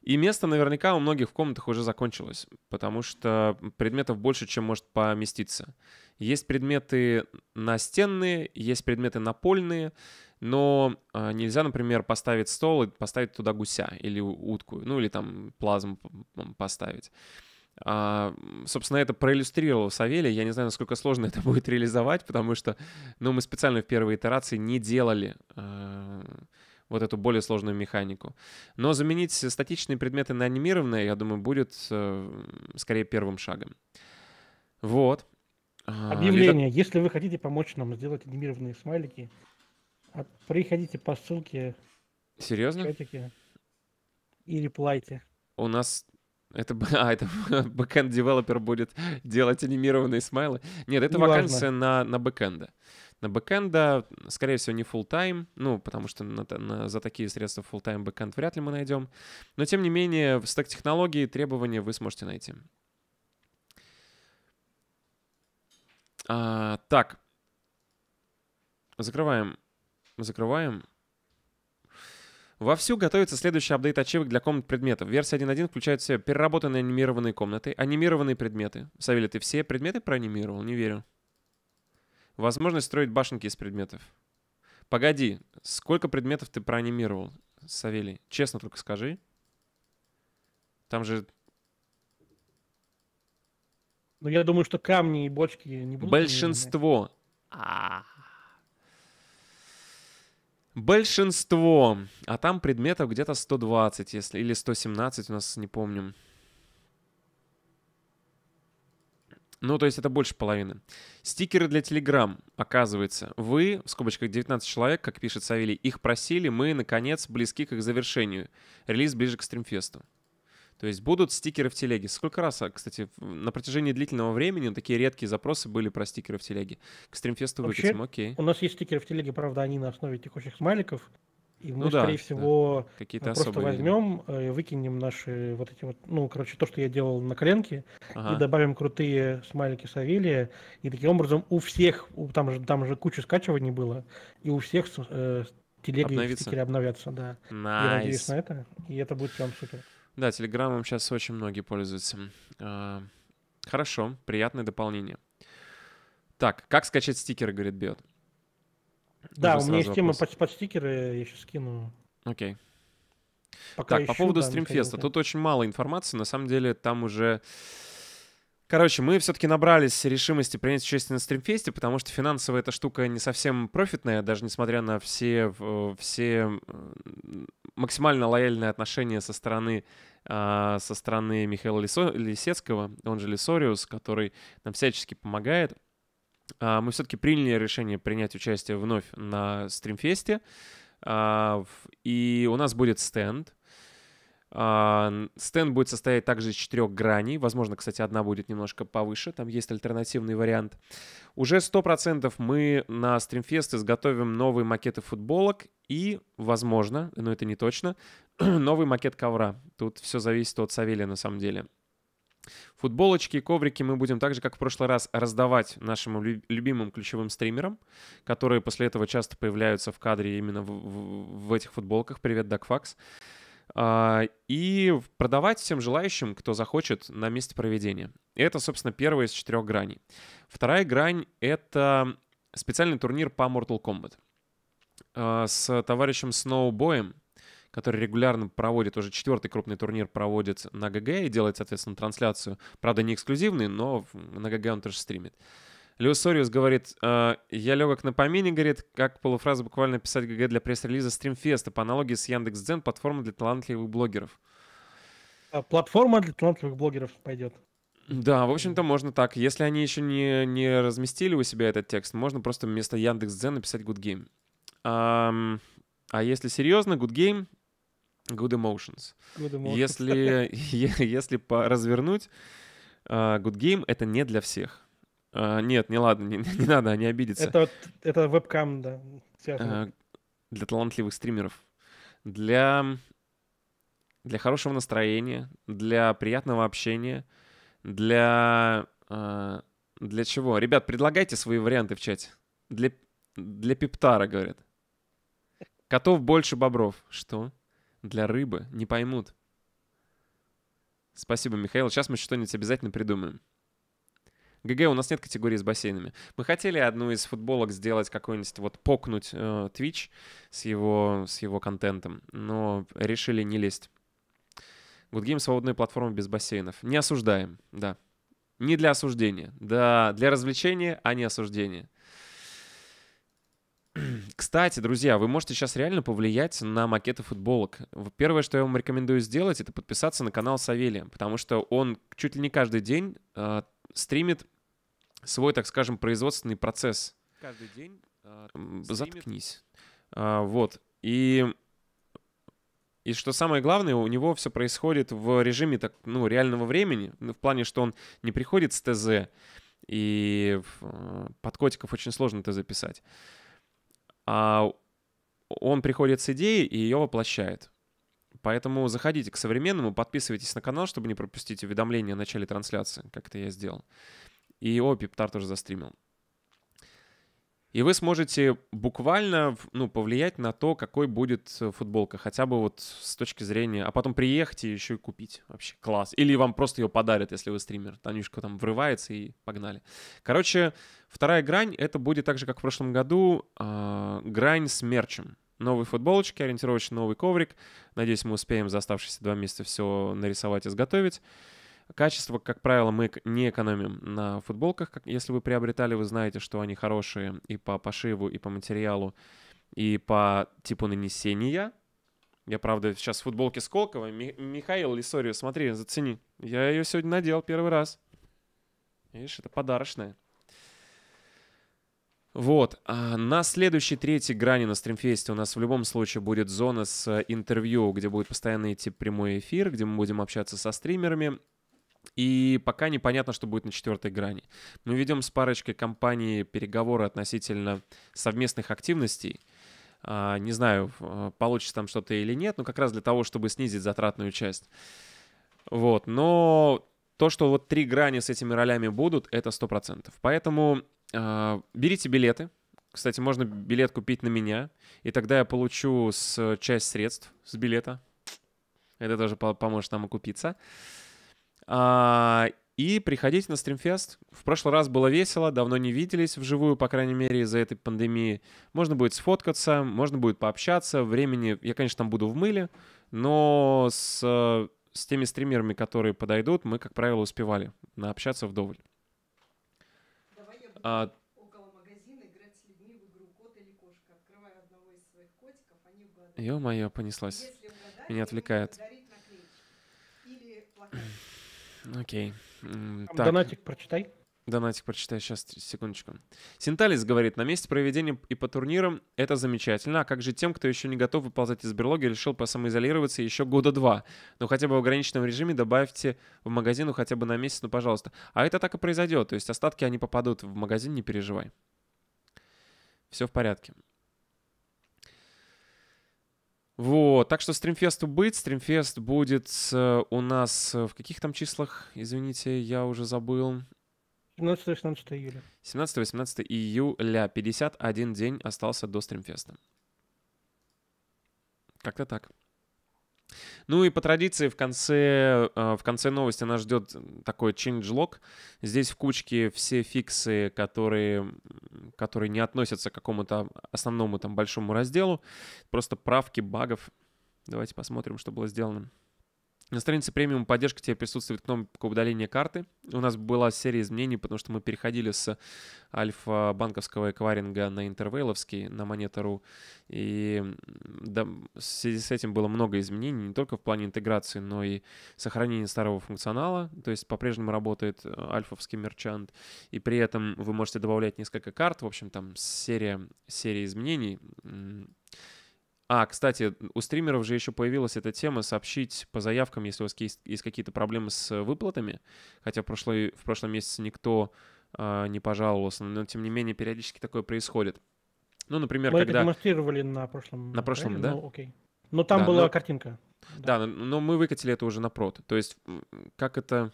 И место наверняка у многих в комнатах уже закончилось, потому что предметов больше, чем может поместиться. Есть предметы настенные, есть предметы напольные, но э, нельзя, например, поставить стол и поставить туда гуся или утку, ну или там плазму поставить. А, собственно, это проиллюстрировал Савелий. Я не знаю, насколько сложно это будет реализовать, потому что ну, мы специально в первой итерации не делали э, вот эту более сложную механику. Но заменить статичные предметы на анимированные, я думаю, будет э, скорее первым шагом. Вот. А, Объявление. Лида... Если вы хотите помочь нам сделать анимированные смайлики, приходите по ссылке. Серьезно? В чатике и реплайте. У нас это, а, это бэкэнд-девелопер будет делать анимированные смайлы. Нет, это не вакансия важно. на, на бэкэнда. На бэкэнда, скорее всего, не full тайм ну, потому что на, на, за такие средства full тайм бэкэнд вряд ли мы найдем. Но, тем не менее, в стек технологии требования вы сможете найти. А, так. Закрываем. Закрываем. Вовсю готовится следующий апдейт ачивок для комнат предметов. Версия 1.1 включает в себя переработанные анимированные комнаты, анимированные предметы. Савелий, ты все предметы проанимировал? Не верю. Возможность строить башенки из предметов. Погоди, сколько предметов ты проанимировал, Савелий? Честно только скажи. Там же... Ну, я думаю, что камни и бочки не будут... Большинство. А -а -а. Большинство. А там предметов где-то 120, если или 117 у нас, не помню. Ну, то есть это больше половины. Стикеры для Telegram, оказывается. Вы, в скобочках 19 человек, как пишет Савелий, их просили, мы, наконец, близки к их завершению. Релиз ближе к стримфесту. То есть будут стикеры в телеге. Сколько раз, а, кстати, на протяжении длительного времени такие редкие запросы были про стикеры в телеге. К стримфесту выкатим, окей. У нас есть стикеры в телеге, правда, они на основе текущих смайликов. И мы, ну, скорее да, всего, да. Какие-то просто возьмем, и э, выкинем наши вот эти вот, ну, короче, то, что я делал на коленке, ага. и добавим крутые смайлики Савелия. И таким образом у всех, там, же, там же куча скачиваний было, и у всех э, телеги обновятся, да. Nice. Я надеюсь на это, и это будет прям супер. Да, Телеграмом сейчас очень многие пользуются. А, хорошо, приятное дополнение. Так, как скачать стикеры, говорит Биот. Да, Уже у меня есть вопрос. тема под, под стикеры, я сейчас скину. Окей. Пока так, ищу, по поводу да, стримфеста. Тут очень мало информации. На самом деле, там уже Короче, мы все-таки набрались решимости принять участие на стримфесте, потому что финансовая эта штука не совсем профитная, даже несмотря на все, э, все максимально лояльные отношения со стороны а, со стороны Михаила Лисецкого, он же Лисориус, который нам всячески помогает. А, мы все-таки приняли решение принять участие вновь на стримфесте. А, и у нас будет стенд, а, стенд будет состоять также из четырех граней. Возможно, кстати, одна будет немножко повыше. Там есть альтернативный вариант. Уже 100% мы на стримфесте изготовим новые макеты футболок и, возможно, но это не точно, новый макет ковра. Тут все зависит от Савелия на самом деле. Футболочки и коврики мы будем так же, как в прошлый раз, раздавать нашим любимым ключевым стримерам, которые после этого часто появляются в кадре именно в, в, в этих футболках. Привет, Дакфакс. Дакфакс. А, и продавать всем желающим, кто захочет, на месте проведения. Это, собственно, первая из четырех граней. Вторая грань — это специальный турнир по Mortal Kombat. А, с товарищем Сноубоем, который регулярно проводит, уже четвертый крупный турнир проводит на ГГ и делает, соответственно, трансляцию. Правда, не эксклюзивный, но на ГГ он тоже стримит. Uh, Леусориус говорит, э, я легок на помине, говорит, как полуфразу буквально писать ГГ для пресс-релиза стримфеста по аналогии с Яндекс.Дзен, платформа для талантливых блогеров. А, платформа для талантливых блогеров пойдет. Да, в общем-то можно так. Если они еще не, не разместили у себя этот текст, можно просто вместо Яндекс.Дзен написать Good Game. А, а если серьезно, Good Game Good Emotions. Good emotions. Если, если развернуть, а, Good Game — это не для всех. А, нет, не ладно, не, не надо, они обидятся. Это, это вебкам, да. А, для талантливых стримеров. Для, для хорошего настроения, для приятного общения, для... А, для чего? Ребят, предлагайте свои варианты в чате. Для, для пептара, говорят. Котов больше бобров. Что? Для рыбы? Не поймут. Спасибо, Михаил. Сейчас мы что-нибудь обязательно придумаем. ГГ, у нас нет категории с бассейнами. Мы хотели одну из футболок сделать какой-нибудь, вот покнуть э, Twitch с его, с его контентом, но решили не лезть. Good Game — свободная платформа без бассейнов. Не осуждаем, да. Не для осуждения. Да, для развлечения, а не осуждения. Кстати, друзья, вы можете сейчас реально повлиять на макеты футболок. Первое, что я вам рекомендую сделать, это подписаться на канал Савелия, потому что он чуть ли не каждый день э, стримит свой, так скажем, производственный процесс. Каждый день. Э, Заткнись. А, вот. И и что самое главное, у него все происходит в режиме так, ну, реального времени, ну, в плане, что он не приходит с ТЗ, и э, под котиков очень сложно ТЗ писать. А он приходит с идеей и ее воплощает. Поэтому заходите к современному, подписывайтесь на канал, чтобы не пропустить уведомления о начале трансляции, как это я сделал. И его Пиптар тоже застримил. И вы сможете буквально ну, повлиять на то, какой будет э, футболка. Хотя бы вот с точки зрения... А потом приехать и еще и купить. Вообще класс. Или вам просто ее подарят, если вы стример. Танюшка там врывается и погнали. Короче, вторая грань, это будет так же, как в прошлом году, э, грань с мерчем. Новые футболочки, ориентировочно новый коврик. Надеюсь, мы успеем за оставшиеся два месяца все нарисовать и изготовить. Качество, как правило, мы не экономим на футболках. Как, если вы приобретали, вы знаете, что они хорошие и по пошиву, и по материалу, и по типу нанесения. Я, правда, сейчас в футболке Сколково. Ми- Михаил Лисорию, смотри, зацени. Я ее сегодня надел первый раз. Видишь, это подарочная. Вот. А на следующей третьей грани на стримфесте у нас в любом случае будет зона с э, интервью, где будет постоянно идти прямой эфир, где мы будем общаться со стримерами. И пока непонятно, что будет на четвертой грани. Мы ведем с парочкой компаний переговоры относительно совместных активностей. А, не знаю, э, получится там что-то или нет, но как раз для того, чтобы снизить затратную часть. Вот, но то, что вот три грани с этими ролями будут, это 100%. Поэтому а, берите билеты. Кстати, можно билет купить на меня, и тогда я получу с, э, часть средств с билета. Это тоже поможет нам окупиться. купиться. А, и приходите на стримфест. В прошлый раз было весело, давно не виделись вживую, по крайней мере, из-за этой пандемии. Можно будет сфоткаться, можно будет пообщаться. Времени, я, конечно, там буду в мыле, но с, э, с теми стримерами, которые подойдут, мы, как правило, успевали наобщаться вдоволь. Давай я буду а... Ё-моё, понеслась. Если Меня отвлекает. Угадать, Окей. Так. Донатик прочитай. Донатик прочитай, сейчас, секундочку. Синталис говорит, на месте проведения и по турнирам это замечательно, а как же тем, кто еще не готов выползать из берлоги, решил посамоизолироваться еще года два? Ну хотя бы в ограниченном режиме добавьте в магазину хотя бы на месяц, ну пожалуйста. А это так и произойдет, то есть остатки они попадут в магазин, не переживай. Все в порядке. Вот, так что стримфесту быть, стримфест будет э, у нас э, в каких там числах, извините, я уже забыл. 17-18 июля. 17-18 июля, 51 день остался до стримфеста. Как-то так. Ну и по традиции в конце, э, в конце новости нас ждет такой changelog. Здесь в кучке все фиксы, которые, которые не относятся к какому-то основному там большому разделу. Просто правки багов. Давайте посмотрим, что было сделано. На странице премиум поддержка тебе присутствует кнопка удаления карты. У нас была серия изменений, потому что мы переходили с альфа-банковского эквайринга на интервейловский, на монета.ру. И да, в связи с этим было много изменений, не только в плане интеграции, но и сохранения старого функционала. То есть по-прежнему работает э, альфовский мерчант. И при этом вы можете добавлять несколько карт. В общем, там серия, серия изменений. А, кстати, у стримеров же еще появилась эта тема сообщить по заявкам, если у вас есть, есть какие-то проблемы с выплатами. Хотя в, прошлый, в прошлом месяце никто э, не пожаловался, но тем не менее периодически такое происходит. Ну, например, Мы когда... это демонстрировали на прошлом. На прошлом, проекте, да? Ну, окей. Но там да, была но... картинка. Да, да но, но мы выкатили это уже на прод. То есть, как это...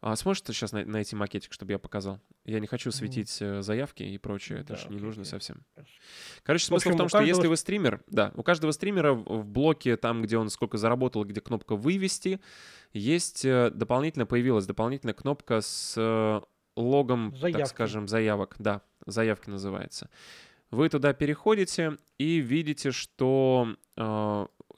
А сможешь ты сейчас най- найти макетик, чтобы я показал? Я не хочу светить mm. заявки и прочее, это да, же не окей, нужно окей. совсем. Хорошо. Короче, в смысл общем, в том, что каждого... если вы стример, да, у каждого стримера в блоке, там, где он сколько заработал, где кнопка «Вывести», есть э, дополнительно, появилась дополнительная кнопка с э, логом, заявки. так скажем, заявок. Да, заявки называется. Вы туда переходите и видите, что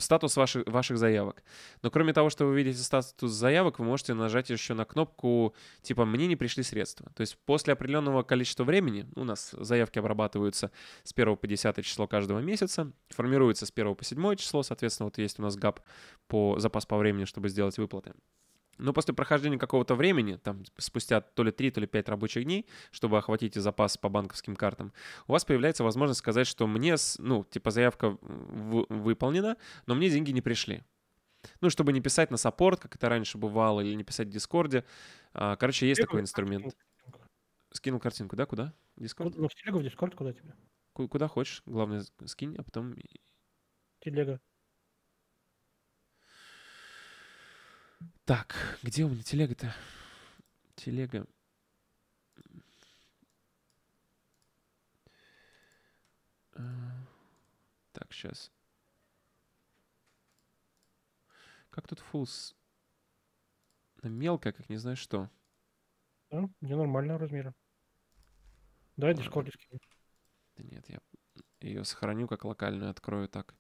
статус ваших, ваших заявок. Но кроме того, что вы видите статус заявок, вы можете нажать еще на кнопку типа «Мне не пришли средства». То есть после определенного количества времени, ну, у нас заявки обрабатываются с 1 по 10 число каждого месяца, формируются с 1 по 7 число, соответственно, вот есть у нас гап по запас по времени, чтобы сделать выплаты. Но после прохождения какого-то времени, там типа, спустя то ли 3, то ли 5 рабочих дней, чтобы охватить и запас по банковским картам, у вас появляется возможность сказать, что мне, ну, типа заявка э, выполнена, но мне деньги не пришли. Ну, чтобы не писать на саппорт, как это раньше бывало, или не писать в Дискорде. А, короче, есть такой инструмент. Скинул картинку, да? Куда? Дискорд? Ну, в Телегу, в Дискорд, куда тебе? Куда хочешь. Главное, скинь, а потом... Телега. Так, где у меня телега-то? Телега. А, так, сейчас. Как тут фулс? Мелкая, как не знаю что. Да, ну, не нормального размера. Да, дискорд диски. Да нет, я ее сохраню как локальную, открою так.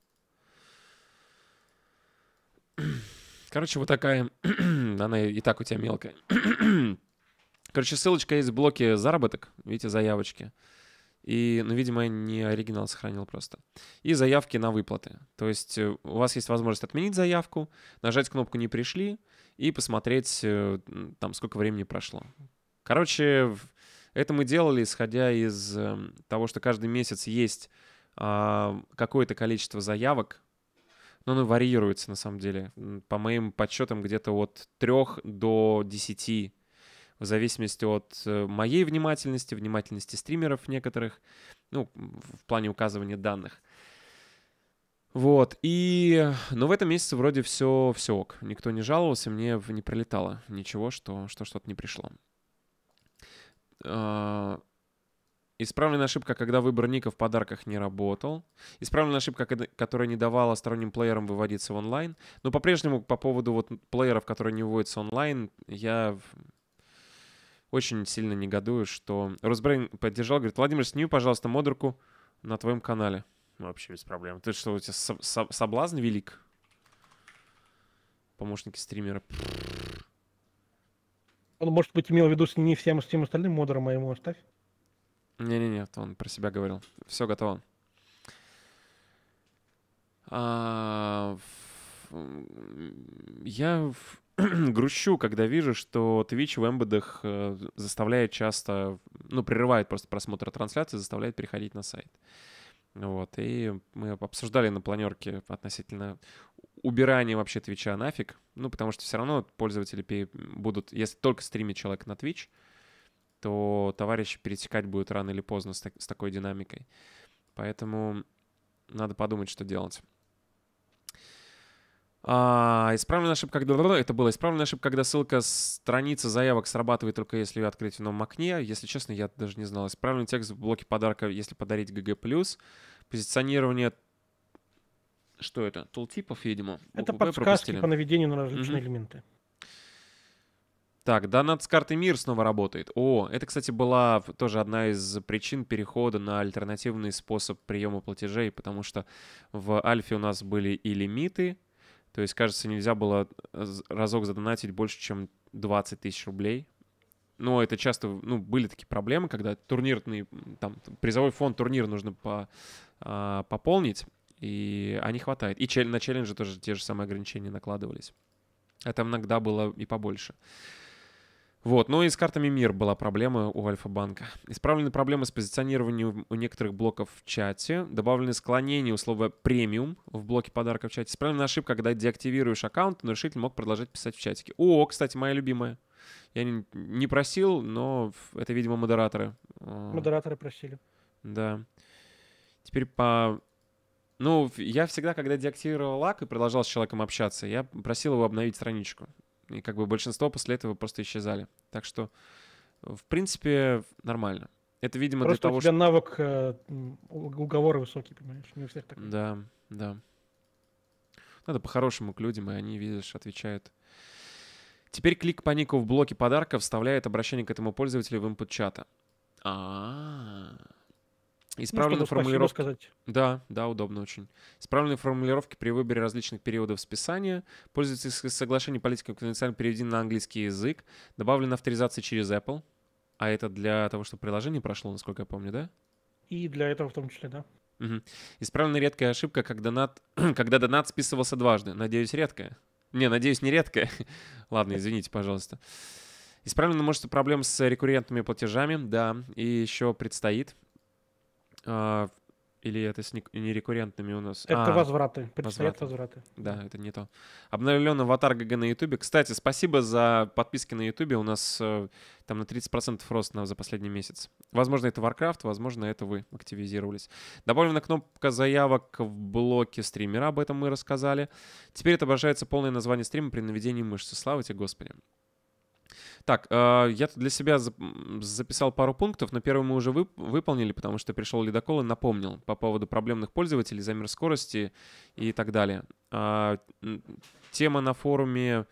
Короче, вот такая, она и так у тебя мелкая. Короче, ссылочка есть в блоке заработок, видите, заявочки. И, ну, видимо, я не оригинал сохранил просто. И заявки на выплаты. То есть э, у вас есть возможность отменить заявку, нажать кнопку «Не пришли» и посмотреть, э, там, сколько времени прошло. Короче, это мы делали, исходя из эм, того, что каждый месяц есть а, какое-то количество заявок, но оно варьируется на самом деле. По моим подсчетам, где-то от 3 до 10 в зависимости от э, моей внимательности, внимательности стримеров некоторых, ну, в плане указывания данных. Вот, и... Но в этом месяце вроде все, все ок. Никто не жаловался, мне не прилетало ничего, что что-то не пришло. А, Исправлена ошибка, когда выбор ника в подарках не работал. Исправлена ошибка, которая не давала сторонним плеерам выводиться в онлайн. Но по-прежнему по поводу вот плееров, которые не выводятся онлайн, я очень сильно негодую, что Росбрейн поддержал, говорит, Владимир, сними, пожалуйста, модерку на твоем канале. Ну, вообще без проблем. Ты что, у тебя со со соблазн велик? Помощники стримера. Он, может быть, имел в виду, сними всем, всем остальным модером, а ему оставь не не нет, он про себя говорил. Все готово. А, я грущу, когда вижу, что Twitch в эмбедах э, заставляет часто, ну, прерывает просто просмотр трансляции, заставляет переходить на сайт. Вот, и мы обсуждали на планерке относительно убирания вообще Твича нафиг, ну, потому что все равно пользователи будут, если только стримит человек на Twitch, то товарищи пересекать будут рано или поздно с, так, с такой динамикой. Поэтому надо подумать, что делать. А, исправленная ошибка, когда... Это было исправленная ошибка, когда ссылка страницы заявок срабатывает только если ее открыть в новом окне. Если честно, я даже не знал. Исправленный текст в блоке подарка, если подарить GG+. Позиционирование... Что это? Тултипов, видимо. Это подсказки пропустили. по наведению на различные mm-hmm. элементы. Так, донат с карты МИР снова работает. О, это, кстати, была тоже одна из причин перехода на альтернативный способ приема платежей, потому что в Альфе у нас были и лимиты, то есть, кажется, нельзя было разок задонатить больше, чем 20 тысяч рублей. Но это часто, ну, были такие проблемы, когда турнирный, там, призовой фонд турнира нужно по, а, пополнить, и, они хватает. И чел на челленджи тоже те же самые ограничения накладывались. Это а иногда было и побольше. Вот, но ну и с картами МИР была проблема у Альфа-банка. Исправлены проблемы с позиционированием у некоторых блоков в чате, добавлены склонения у слова «премиум» в блоке подарка в чате, исправлена ошибка, когда деактивируешь аккаунт, нарушитель мог продолжать писать в чатике. О, кстати, моя любимая. Я не, не просил, но это, видимо, модераторы. А. Модераторы просили. Да. Теперь по... Ну, я всегда, когда деактивировал лак и продолжал с человеком общаться, я просил его обновить страничку. И как бы большинство после этого просто исчезали. Так что, в принципе, нормально. Это, видимо, просто для того, у тебя что... навык э, уговора высокий, понимаешь? Не у всех так. Да, да. Надо по-хорошему к людям, и они, видишь, отвечают. Теперь клик по нику в блоке подарка вставляет обращение к этому пользователю в input чата. А, -а, -а. Исправленные ну, формулировки... сказать. Да, да, удобно очень. Исправленные формулировки при выборе различных периодов списания. Пользовательское соглашение политика конфиденциально переведено на английский язык. Добавлена авторизация через Apple. А это для того, чтобы приложение прошло, насколько я помню, да? И для этого в том числе, да. Угу. Исправлена редкая ошибка, как донат... когда донат списывался дважды. Надеюсь, редкая. Не, надеюсь, не редкая. Ладно, извините, пожалуйста. Исправлено может проблем с рекуррентными платежами, да, и еще предстоит. А, или это с не, рекуррентными у нас? Это а, возвраты. Предстоят возвраты. Да, это не то. Обновлен аватар ГГ на Ютубе. Кстати, спасибо за подписки на Ютубе. У нас э, там на 30% рост на, за последний месяц. Возможно, это Warcraft, возможно, это вы активизировались. Добавлена кнопка заявок в блоке стримера. Об этом мы рассказали. Теперь отображается полное название стрима при наведении мышцы. Слава тебе, Господи. Так, а, я для себя записал пару пунктов, но первый мы уже выполнили, потому что пришел ледокол и напомнил по поводу проблемных пользователей, замер скорости и так далее. А, тема на форуме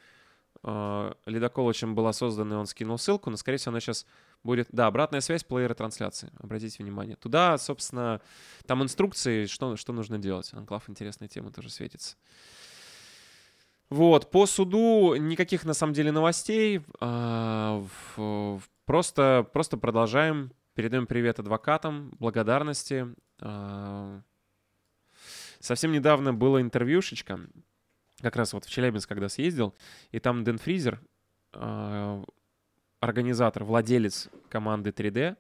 а, ледокол чем была создана, и он скинул ссылку, но, скорее всего, она сейчас будет... Да, обратная связь плеера трансляции, обратите внимание. Туда, собственно, там инструкции, что, что нужно делать. Анклав интересная тема тоже светится. Вот, по суду никаких, на самом деле, новостей. А, просто, просто продолжаем. Передаем привет адвокатам, благодарности. А, совсем недавно было интервьюшечка, как раз вот в Челябинск, когда съездил, и там Дэн Фризер, а, организатор, владелец команды 3D,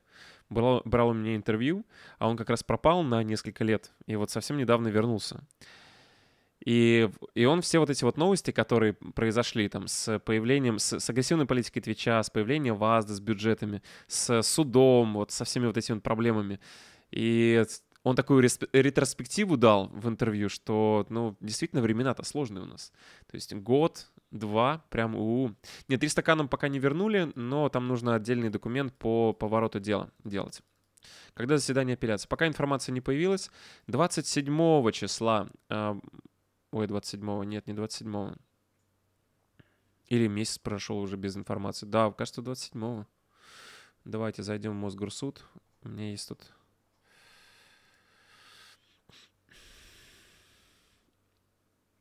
брал, брал у меня интервью, а он как раз пропал на несколько лет, и вот совсем недавно вернулся. И, и он все вот эти вот новости, которые произошли там с появлением, с, с агрессивной политикой Твича, с появлением ВАЗДы, с бюджетами, с судом, вот со всеми вот этими вот проблемами. И он такую ретроспективу дал в интервью, что, ну, действительно, времена-то сложные у нас. То есть год, два, прям у Нет, три стакана пока не вернули, но там нужно отдельный документ по повороту дела делать. Когда заседание апелляции? Пока информация не появилась. 27 числа э, Ой, 27-го. Нет, не 27-го. Или месяц прошел уже без информации. Да, кажется, 27-го. Давайте зайдем в Мосгорсуд. У меня есть тут...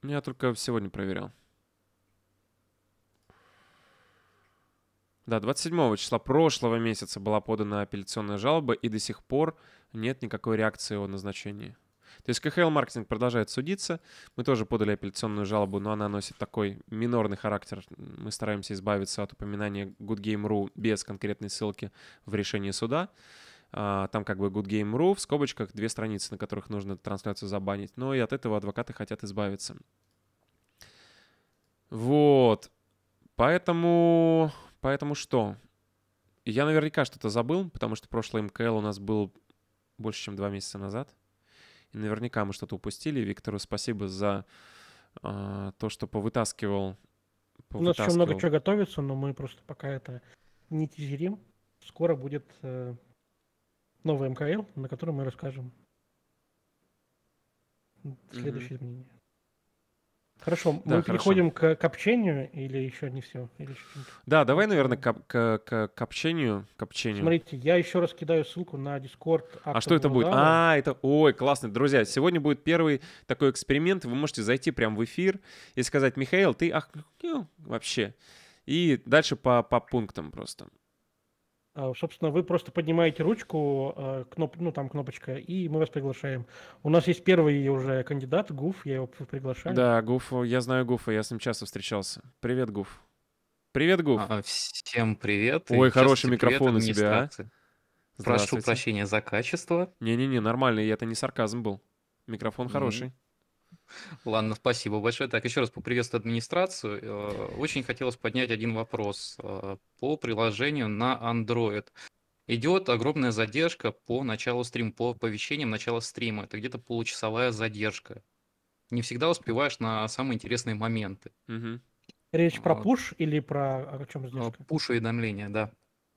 Я только сегодня проверял. Да, 27 числа прошлого месяца была подана апелляционная жалоба, и до сих пор нет никакой реакции о назначении. То есть КХЛ маркетинг продолжает судиться. Мы тоже подали апелляционную жалобу, но она носит такой минорный характер. Мы стараемся избавиться от упоминания Good Game.ru без конкретной ссылки в решении суда. А, там как бы Good Game.ru в скобочках две страницы, на которых нужно трансляцию забанить. Но и от этого адвокаты хотят избавиться. Вот. Поэтому... Поэтому что? Я наверняка что-то забыл, потому что прошлый МКЛ у нас был больше, чем два месяца назад. Наверняка мы что-то упустили. Виктору спасибо за э, то, что повытаскивал, повытаскивал. У нас еще много чего готовится, но мы просто пока это не тизерим. Скоро будет э, новый МКЛ, на котором мы расскажем следующее mm-hmm. изменение. Хорошо, да, мы хорошо. переходим к, копчению или еще не все? Или еще да, давай, наверное, к, к, к, к общению. Смотрите, я еще раз кидаю ссылку на Discord. А что это будет? А, это... Ой, классно. Друзья, сегодня будет первый такой эксперимент. Вы можете зайти прямо в эфир и сказать, Михаил, ты ах... Ну, вообще. И дальше по, по пунктам просто. А, собственно, вы просто поднимаете ручку, а, кноп, ну там кнопочка, и мы вас приглашаем. У нас есть первый уже кандидат, Гуф, я его приглашаю. Да, Гуф, я знаю Гуфа, я с ним часто встречался. Привет, Гуф. Привет, Гуф. А, всем привет. Ой, хороший микрофон у тебя, а. Прошу прощения за качество. Не-не-не, нормально, это не сарказм был. Микрофон mm-hmm. хороший. Ладно, спасибо большое. Так, еще раз поприветствую администрацию. Э, очень хотелось поднять один вопрос э, по приложению на Android. Идет огромная задержка по началу стрима, по оповещениям начала стрима. Это где-то получасовая задержка. Не всегда успеваешь на самые интересные моменты. Угу. Речь про пуш или про о чем э, задержка? Пуш уведомления, да.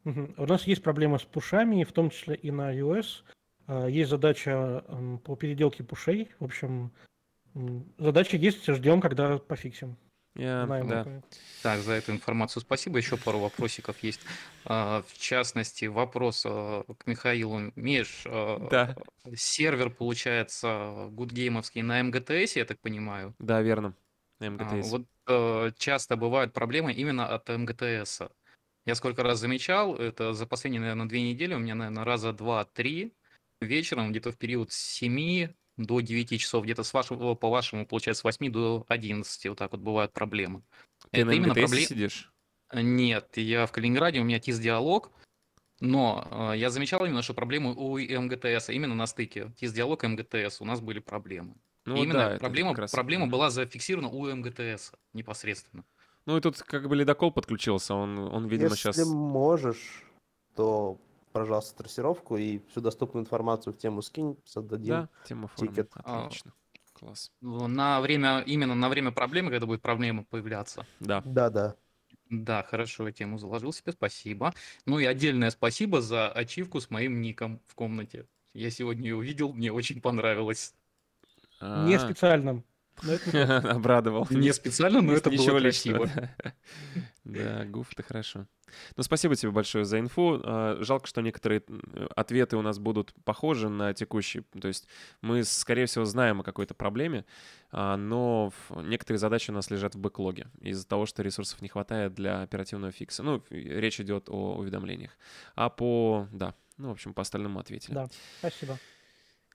Угу. У нас есть проблема с пушами, в том числе и на iOS. Есть задача по переделке пушей. В общем, Задача есть, ждем, когда пофиксим. Yeah, да. Так, за эту информацию спасибо. Еще пару вопросиков есть. А, в частности, вопрос а, к Михаилу Миш. А, да. Сервер, получается, гудгеймовский на МГТС, я так понимаю? Да, верно. МГТС. Вот часто бывают проблемы именно от МГТС. Я сколько раз замечал, это за последние, наверное, две недели у меня, наверное, раза два-три вечером, где-то в период с 7 до 9 часов, где-то с вашего, по вашему, получается, с 8 до 11, вот так вот бывают проблемы. Ты Это на именно проблема. сидишь? Нет, я в Калининграде, у меня ТИС-диалог, но э, я замечал именно, что проблемы у МГТС, а именно на стыке ТИС-диалог и МГТС у нас были проблемы. Ну, именно да, проблема, раз... проблема была зафиксирована у МГТС непосредственно. Ну и тут как бы ледокол подключился, он, он видимо, Если сейчас... Если можешь, то пожалуйста, трассировку и всю доступную информацию в тему скинь, создадим да, тему тикет. А, отлично. Класс. Ну, на время, именно на время проблемы, когда будет проблема появляться. Да. Да, да. Да, хорошо, я тему заложил себе, спасибо. Ну и отдельное спасибо за ачивку с моим ником в комнате. Я сегодня ее увидел, мне очень понравилось. А -а -а. Не специальным. Обрадовал. Не специально, но это было красиво. Да, Гуф, это хорошо. Ну, спасибо тебе большое за инфу. А, жалко, что некоторые ответы у нас будут похожи на текущие. То есть мы, скорее всего, знаем о какой-то проблеме, а, но некоторые задачи у нас лежат в бэклоге из-за того, что ресурсов не хватает для оперативного фикса. Ну, речь идет о уведомлениях. А по... Да, ну, в общем, по остальному ответили. Да, спасибо.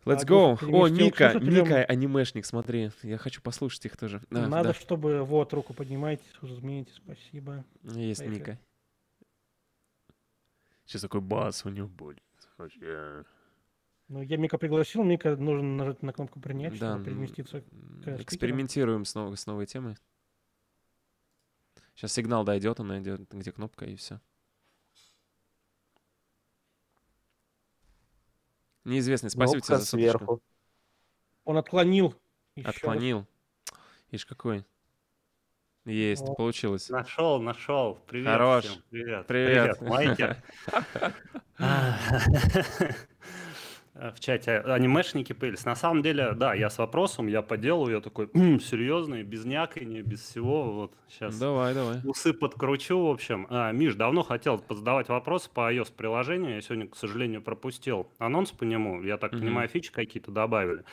Let's go. О, Ника, Ника, анимешник, смотри. Я хочу послушать их тоже. А, Надо, да. чтобы... Вот, руку поднимайте, измените, спасибо. Есть Поехали. Ника. Сейчас такой бас у него будет. Вообще... Ну, я Мика пригласил, Мика нужно нажать на кнопку принять, да. переместиться к Экспериментируем с, нов- с новой темой. Сейчас сигнал дойдет, он найдет, где кнопка, и все. Неизвестный, спасибо Кнопка тебе за соточку. сверху. Он отклонил. Еще. Отклонил. Ишь какой. Есть, О. получилось. Нашел, нашел. Привет. Хорош. Всем. Привет. Привет. Привет, Майкер. Э, в чате анимешники пылись. На самом деле, да, я с вопросом, я по делу, я такой м-м, «Хм, серьезный, без не без всего. Вот сейчас давай, давай. усы подкручу, в общем. А, Миш, давно хотел задавать вопрос по iOS-приложению, я сегодня, к сожалению, пропустил анонс по нему, я так mm понимаю, фичи какие-то добавили.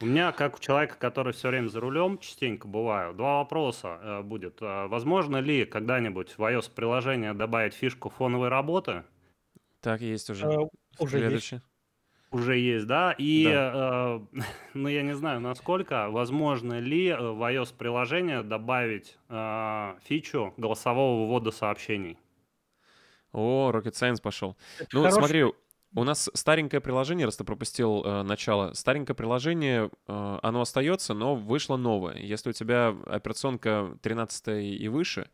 У меня, как у человека, который все время за рулем, частенько бываю, два вопроса э, будет. А возможно ли когда-нибудь в iOS-приложение добавить фишку фоновой работы? Так, есть уже. Uh, уже Следующий. есть. Уже есть, да? И, да. Э, ну, я не знаю, насколько возможно ли э, в iOS-приложение добавить э, фичу голосового ввода сообщений? О, Rocket Science пошел. Это ну, хороший... смотри, у нас старенькое приложение, раз ты пропустил э, начало, старенькое приложение, э, оно остается, но вышло новое. Если у тебя операционка 13 и выше,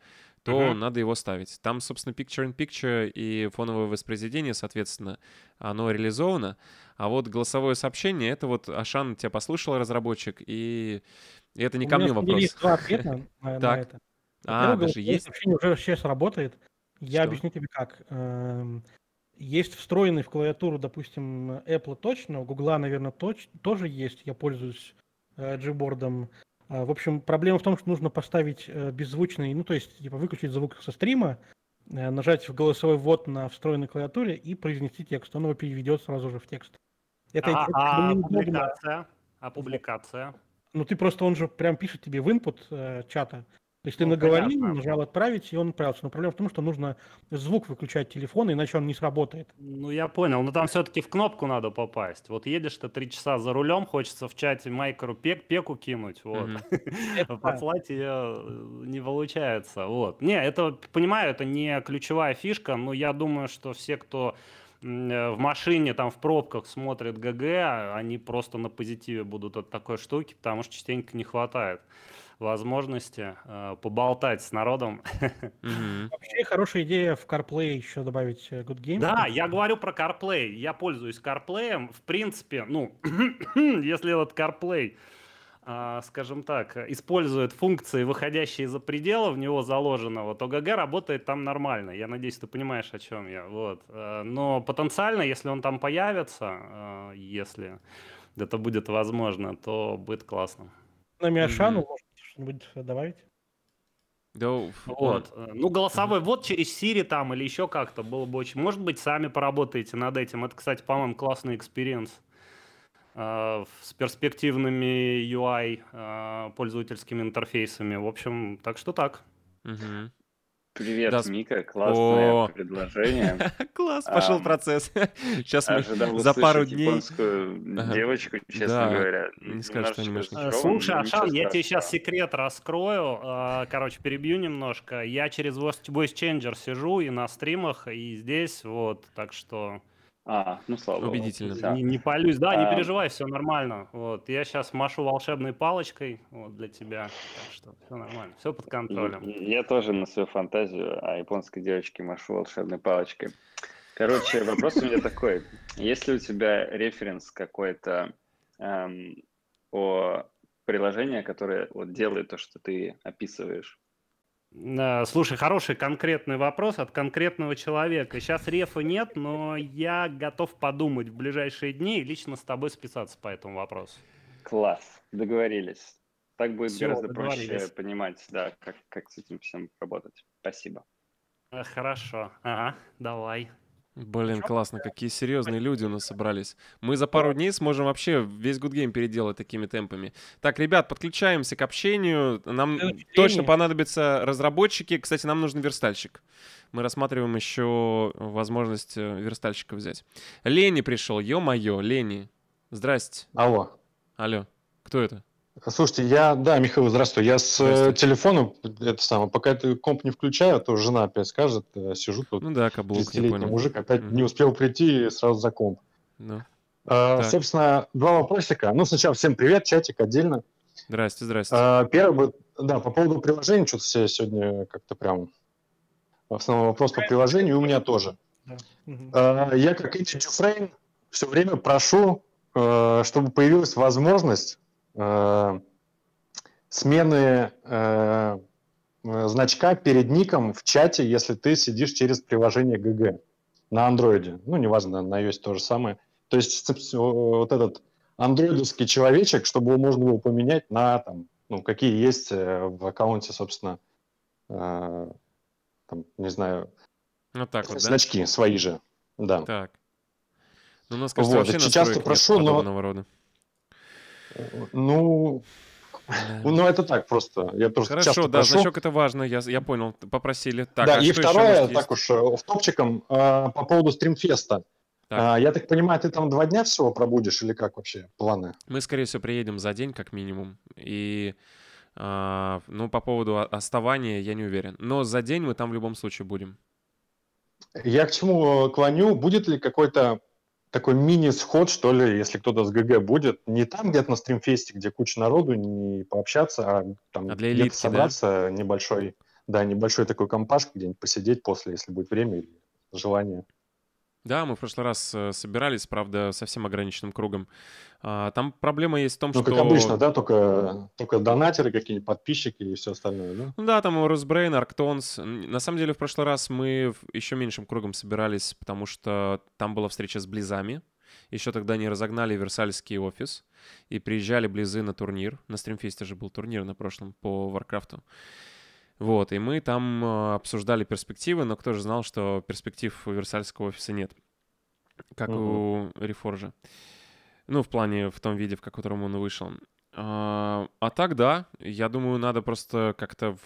то uh-huh. надо его ставить. Там, собственно, picture-in-picture и фоновое воспроизведение, соответственно, оно реализовано. А вот голосовое сообщение, это вот Ашан тебя послушал, разработчик, и, и это не У ко мне вопрос. есть два ответа на, это. А, даже есть? Сообщение уже сейчас работает. Я объясню тебе как. Эм, есть встроенный в клавиатуру, допустим, Apple точно, у Google, наверное, точ- тоже есть. Я пользуюсь джибордом э, а, в общем, проблема в том, что нужно поставить э, беззвучный, ну то есть типа выключить звук со стрима, э, нажать в голосовой ввод на встроенной клавиатуре и произнести текст. Он его переведет сразу же в текст. Это а, а, публикация. А публикация. Ну ты просто, он же прям пишет тебе в input э, чата, то есть ты ну, наговорил, понятно. нажал отправить, и он отправился. Но проблема в том, что нужно звук выключать телефона, иначе он не сработает. Ну, я понял. Но там все-таки в кнопку надо попасть. Вот едешь ты три часа за рулем, хочется в чате майкеру пек, пеку кинуть. Вот. Угу. Послать ее э, не получается. Вот. Не, это, понимаю, это не ключевая фишка, но я думаю, что все, кто э, в машине, там в пробках смотрят ГГ, а они просто на позитиве будут от такой штуки, потому что частенько не хватает возможности э, поболтать с народом. Mm-hmm. Вообще хорошая идея в CarPlay еще добавить э, Good Game. Да, я говорю про CarPlay. Я пользуюсь CarPlay. В принципе, ну, если этот CarPlay, э, скажем так, использует функции, выходящие за пределы в него заложенного, то ГГ работает там нормально. Я надеюсь, ты понимаешь, о чем я. Вот. Э, но потенциально, если он там появится, э, если это будет возможно, то будет классно. На Миашану mm-hmm что-нибудь добавить? Да, вот. Ну, ну голосовой вот через Siri там или еще как-то было бы очень... Может быть, сами поработаете над этим. Это, кстати, по-моему, классный экспириенс э, с перспективными UI э, пользовательскими интерфейсами. В общем, так что так. Угу. Привет, да. Мика, классное О. предложение. Класс, а, пошел а, процесс. Сейчас мы за пару дней... японскую ага. девочку, честно да. говоря. Не скажу, что анимешник. Слушай, Ашан, я тебе сейчас секрет раскрою. А, короче, перебью немножко. Я через Voice Changer сижу и на стримах, и здесь, вот, так что... А, ну слава Убедительно. Богу. Убедительно. Не, не палюсь, да, а... не эм. переживай, все нормально. Вот, я сейчас машу волшебной палочкой вот, для тебя, так что все нормально, все под контролем. Я, я тоже на свою фантазию о японской девочке машу волшебной палочкой. Короче, вопрос у меня такой. Если у тебя референс какой-то эм, о приложении, которое вот делает то, что ты описываешь, Э, слушай, хороший конкретный вопрос от конкретного человека. Сейчас рефа нет, но я готов подумать в ближайшие дни и лично с тобой списаться по этому вопросу. Класс, договорились. Так будет Все, гораздо проще понимать, да, как, как с этим всем работать. Спасибо. Э, хорошо, ага, давай. Блин, классно, какие серьезные люди у нас собрались. Мы за пару дней сможем вообще весь Good Game переделать такими темпами. Так, ребят, подключаемся к общению. Нам точно понадобятся разработчики. Кстати, нам нужен верстальщик. Мы рассматриваем еще возможность э, верстальщика взять. Лени пришел, ё-моё, Лени. Здрасте. Алло. Алло. Кто это? Слушайте, я, да, Михаил, здравствуй. Я с э, телефона, это самое, пока ты комп не включаю, а то жена опять скажет, э, сижу тут. Ну да, каблук, я понял. мужик опять mm-hmm. не успел прийти и сразу за комп. Ну, а, собственно, два вопросика. Ну, сначала всем привет, чатик отдельно. Здрасте, здрасте. А, первый, да, по поводу приложений, что-то все сегодня как-то прям... В основном вопрос по приложению, у меня тоже. Да. А, я, как Иди Дюфрейн, все время прошу, э, чтобы появилась возможность э, смены э, э, значка перед ником в чате, если ты сидишь через приложение GG на андроиде. Ну, неважно, на iOS то же самое. То есть вот этот андроидовский человечек, чтобы его можно было поменять на там, ну, какие есть э, в аккаунте, собственно, э, там, не знаю, ну, так вот, значки да? свои же. Да. Так. Ну, у нас, кажется, вот, вообще часто прошу, но... рода. Ну, да. Ну, это так просто. Я просто Хорошо, часто да, прошу. значок это важно, я, я понял, попросили. Так, да, а и второе, так уж, э, в топчиком, э, по поводу стримфеста. Так. А, я так понимаю, ты там два дня всего пробудешь или как вообще планы? Мы, скорее всего, приедем за день как минимум. И, э, ну, по поводу оставания я не уверен. Но за день мы там в любом случае будем. Я к чему э, клоню? Будет ли какой-то такой мини-сход, что ли, если кто-то с ГГ будет. Не там где-то на стримфесте, где куча народу, не пообщаться, а там а для элитки, собраться да? небольшой, да, небольшой такой компаш, где-нибудь посидеть после, если будет время или желание. Да, мы в прошлый раз э, собирались, правда, совсем ограниченным кругом. А, там проблема есть в том, ну, что... Ну, как обычно, да, только, только донатеры какие-нибудь, подписчики и все остальное, да? Ну да, там Росбрейн, Арктонс. На самом деле, в прошлый раз мы еще меньшим кругом собирались, потому что там была встреча с Близами. Еще тогда не разогнали Версальский офис. И приезжали Близы на турнир. На стримфесте же был турнир на прошлом по Варкрафту. Вот, и мы там а, обсуждали перспективы, но кто же знал, что перспектив у Версальского офиса нет, как угу. у Reforge. Ну, в плане, в том виде, в котором он вышел. А, а так, да. Я думаю, надо просто как-то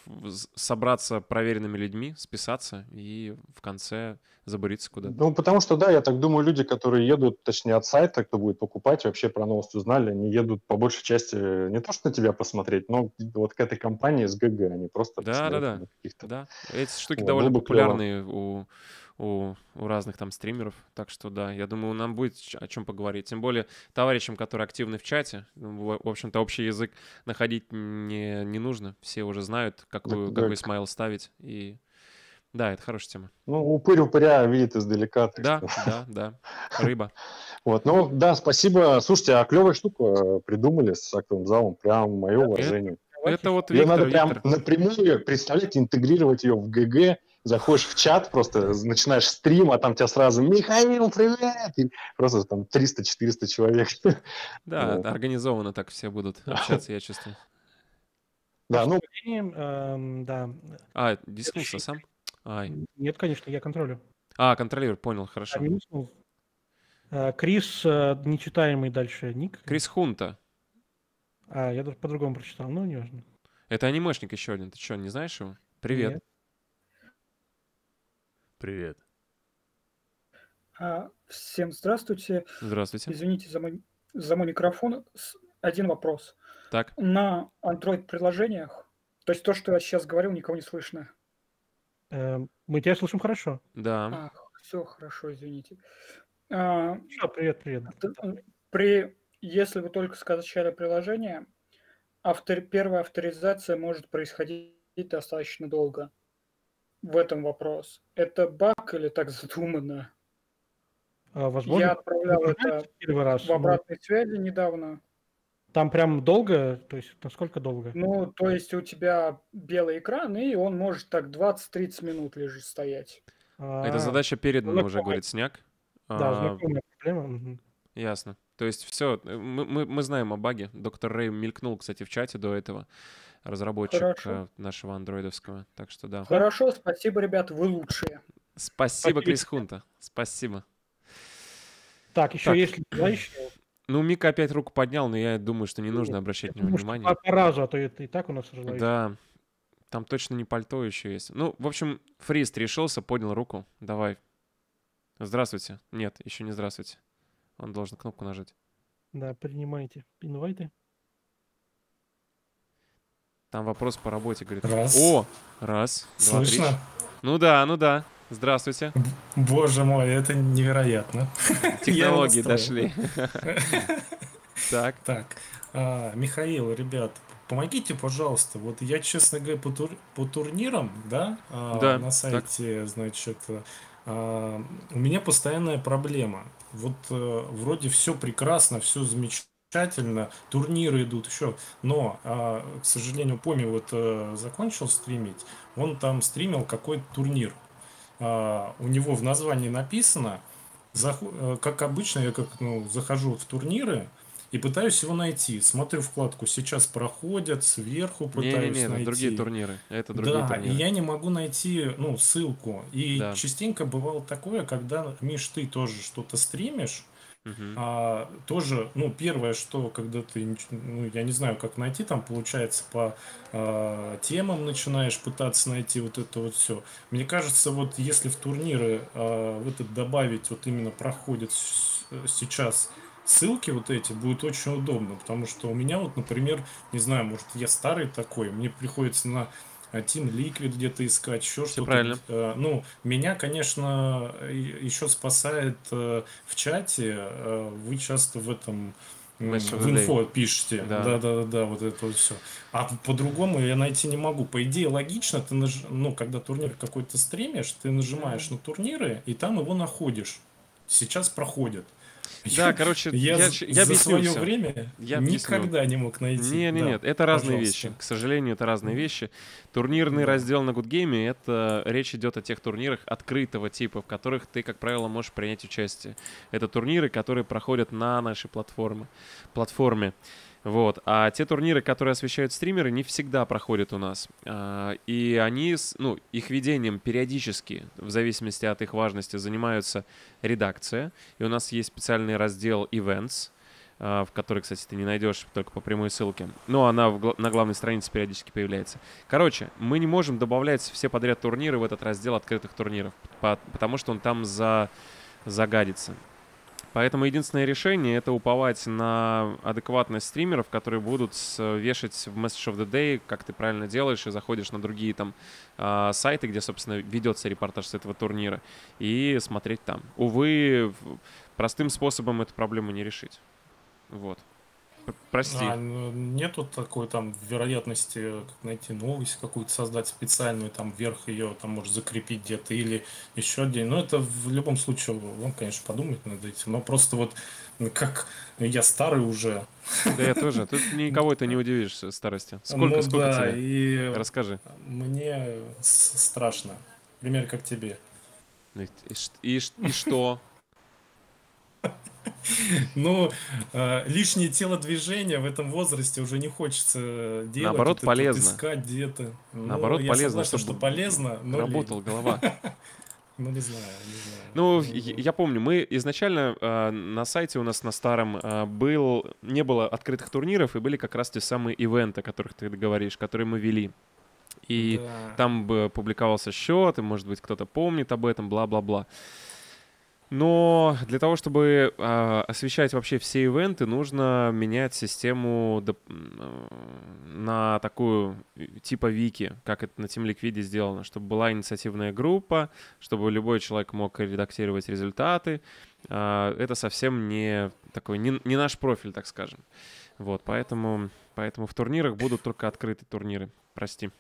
собраться проверенными людьми, списаться и в конце забориться куда-то. Ну, потому что, да, я так думаю, люди, которые едут, точнее, от сайта, кто будет покупать, вообще про новость узнали, они едут по большей части э, не то, что на тебя посмотреть, но вот к этой компании с ГГ, они а просто... Да, да, да. Да, эти штуки О, довольно популярные клево. у у, у разных там стримеров. Так что да, я думаю, нам будет о чем поговорить. Тем более товарищам, которые активны в чате, ну, в общем-то, общий язык находить не, не нужно. Все уже знают, какую, да, какой да. смайл ставить. И да, это хорошая тема. Ну, упырь упыря видит издалека. Да, что. да, да. Рыба. Вот, ну да, спасибо. Слушайте, а клевая штука э, придумали с актовым залом. Прям мое э, уважение. Это, вот Ее надо прям напрямую, представлять, интегрировать ее в ГГ заходишь в чат, просто начинаешь стрим, а там тебя сразу «Михаил, привет!» И просто там 300-400 человек. Да, ну. организованно так все будут общаться, я чувствую. Да, ну... да. А, дискуссия сам? Ай. Нет, конечно, я контролю. А, контролирую, понял, хорошо. А, Крис, а, нечитаемый дальше ник. Крис Хунта. А, я даже по-другому прочитал, ну, неважно. Это анимешник еще один, ты что, не знаешь его? Привет. Нет. Привет. А, всем здравствуйте. Здравствуйте. Извините за мой, за мой микрофон. Один вопрос. Так. На Android-приложениях, то есть то, что я сейчас говорил, никого не слышно. Эм, мы тебя слышим хорошо. Да. А, все хорошо, извините. А, Все, привет, привет. При, если вы только скачали приложение, автор, первая авторизация может происходить достаточно долго в этом вопрос. Это баг или так задумано? А, возможно, Я отправлял это первый раз, в ну, обратной но... связи недавно. Там прям долго? То есть насколько долго? Ну, то есть у тебя белый экран, и он может так 20-30 минут лежит стоять. Это а, задача передана ну, ну, уже, говорит Сняк. Да, а, знакомая проблема. Ясно. То есть все, э, мы, мы, мы знаем о баге. Доктор Рэй мелькнул, кстати, в чате до этого разработчик Хорошо. Э, нашего андроидовского. Так что да. Хорошо, спасибо, ребят, вы лучшие. Спасибо, спасибо. Крис Хунта. Спасибо. Так, еще так. есть желающие? Ну, Мика опять руку поднял, но я думаю, что не Нет, нужно обращать на него внимание. По разу, а то это и так у нас желающие. Да, там точно не пальто еще есть. Ну, в общем, Фрист решился, поднял руку. Давай. Здравствуйте. Нет, еще не здравствуйте. Он должен кнопку нажать. Да, принимайте инвайты там вопрос по работе, говорит. Раз. О, раз, Слышно? два, Слышно? три. Ну да, ну да. Здравствуйте. Боже мой, это невероятно. Технологии дошли. Так. Так. А, Михаил, ребят, помогите, пожалуйста. Вот я, честно говоря, по, тур... по турнирам, да, а, да на сайте, так. значит, э, а, у меня постоянная проблема. Вот э, вроде все прекрасно, все замечательно замечательно, турниры идут, еще. Но, а, к сожалению, Поми вот э, закончил стримить, он там стримил какой-то турнир. А, у него в названии написано, э, как обычно, я как ну, захожу в турниры, и пытаюсь его найти. Смотрю вкладку «Сейчас проходят», сверху пытаюсь не, не, не, найти. другие турниры. Это другие да, турниры. и я не могу найти ну, ссылку. И да. частенько бывало такое, когда, Миш, ты тоже что-то стримишь, Uh-huh. А, тоже, ну, первое, что когда ты, ну, я не знаю, как найти, там получается по а, темам начинаешь пытаться найти вот это вот все. Мне кажется, вот если в турниры а, в этот добавить, вот именно проходит э, сейчас ссылки вот эти будет очень удобно, потому что у меня вот, например, не знаю, может я старый такой, мне приходится на а Team Liquid где-то искать, еще что-то. правильно. Э, ну, меня, конечно, еще спасает э, в чате, э, вы часто в этом Match в инфо пишете. Да. да, да, да, вот это вот все. А по-другому я найти не могу. По идее, логично, ты наж... ну, когда турнир какой-то стримишь, ты нажимаешь на турниры, и там его находишь. Сейчас проходит да, короче, я, я, я за свое все. время я никогда объясню. не мог найти. Не, не, да, нет, это разные пожалуйста. вещи. К сожалению, это разные вещи. Турнирный да. раздел на Good Гудгейме — это речь идет о тех турнирах открытого типа, в которых ты, как правило, можешь принять участие. Это турниры, которые проходят на нашей платформе. платформе. Вот. А те турниры, которые освещают стримеры, не всегда проходят у нас. А, и они, ну, их ведением периодически, в зависимости от их важности, занимаются редакция. И у нас есть специальный раздел Events, а, в который, кстати, ты не найдешь только по прямой ссылке. Но ну, она в, на главной странице периодически появляется. Короче, мы не можем добавлять все подряд турниры в этот раздел открытых турниров, потому что он там за, загадится. Поэтому единственное решение — это уповать на адекватность стримеров, которые будут э, вешать в Message of the Day, как ты правильно делаешь, и заходишь на другие там а, сайты, где, собственно, ведется репортаж с этого турнира, и смотреть там. Увы, простым способом эту проблему не решить. Вот. Прости. А, нету такой там вероятности как найти новость какую-то, создать специальную, там вверх ее, там может закрепить где-то или еще один. Но это в любом случае вам, конечно, подумать над этим. Но просто вот ну, как я старый уже. Да я тоже. Тут никого это не удивишься старости. Сколько, ну, сколько да, тебе? И Расскажи. Мне страшно. Пример как тебе. Ну, и, и, и что? Ну, э, лишнее телодвижение в этом возрасте уже не хочется делать. Наоборот, это, полезно. Искать где-то. Ну, Наоборот, ну, полезно. Согласен, чтобы что полезно, но работала лень. голова. Ну, не знаю, не знаю. Ну, ну я, ну. я помню, мы изначально э, на сайте у нас на старом э, был, не было открытых турниров, и были как раз те самые ивенты, о которых ты говоришь, которые мы вели. И да. там бы публиковался счет, и, может быть, кто-то помнит об этом, бла-бла-бла. Э, но для того, чтобы э, освещать вообще все ивенты, нужно менять систему доп... на такую э, типа вики, как это на Team Liquid сделано, чтобы была инициативная группа, чтобы любой человек мог редактировать результаты. Э, это совсем не такой не, не наш профиль, так скажем. Вот, поэтому, поэтому в турнирах будут только открытые турниры. Прости.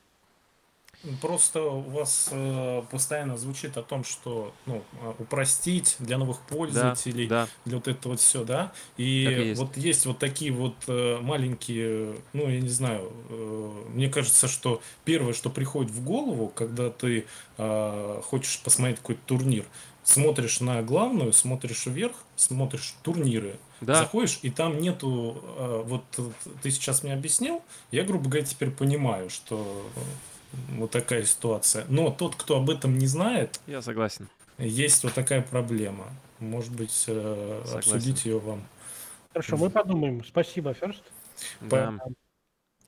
Просто у вас э, постоянно звучит о том, что ну, а, упростить для новых пользователей, да, да. для вот этого вот все, да. И, и есть. вот есть вот такие вот э, маленькие, ну, я не знаю, э, мне кажется, что первое, что приходит в голову, когда ты э, хочешь посмотреть какой-то турнир, смотришь на главную, смотришь вверх, смотришь турниры, да. заходишь, и там нету, э, вот ты сейчас мне объяснил, я, грубо говоря, теперь понимаю, что вот такая ситуация. Но тот, кто об этом не знает... Я согласен. Есть вот такая проблема. Может быть, э, согласен. обсудить ее вам. Хорошо, мы подумаем. Спасибо, Ферст. Да.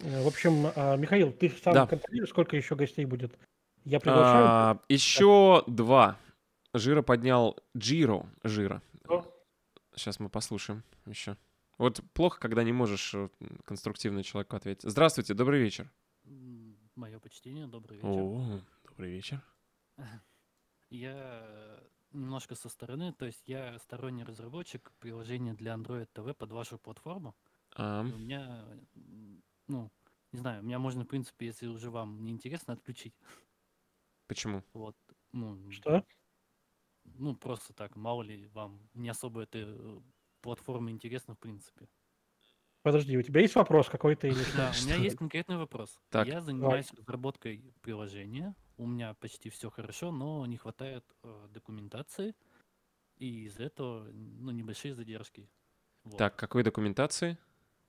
Э, в общем, а, Михаил, ты сам да. контролируешь, сколько еще гостей будет? Я приглашаю. А, еще два. Жира поднял Джиро. Жира. Сейчас мы послушаем еще. Вот плохо, когда не можешь э, конструктивно человеку ответить. Здравствуйте, добрый вечер. Мое почтение, добрый вечер. О, добрый вечер. Я э, немножко со стороны, то есть я сторонний разработчик приложения для Android TV под вашу платформу. А. У меня, ну, не знаю, меня можно, в принципе, если уже вам не интересно, отключить. Почему? Вот. Ну, Что? Ну, просто так, мало ли вам не особо эта э, платформа интересна, в принципе. Подожди, у тебя есть вопрос какой-то или что? Да, у меня есть конкретный вопрос. Так. Я занимаюсь разработкой приложения. У меня почти все хорошо, но не хватает э, документации. И из-за этого ну, небольшие задержки. Вот. Так, какой документации?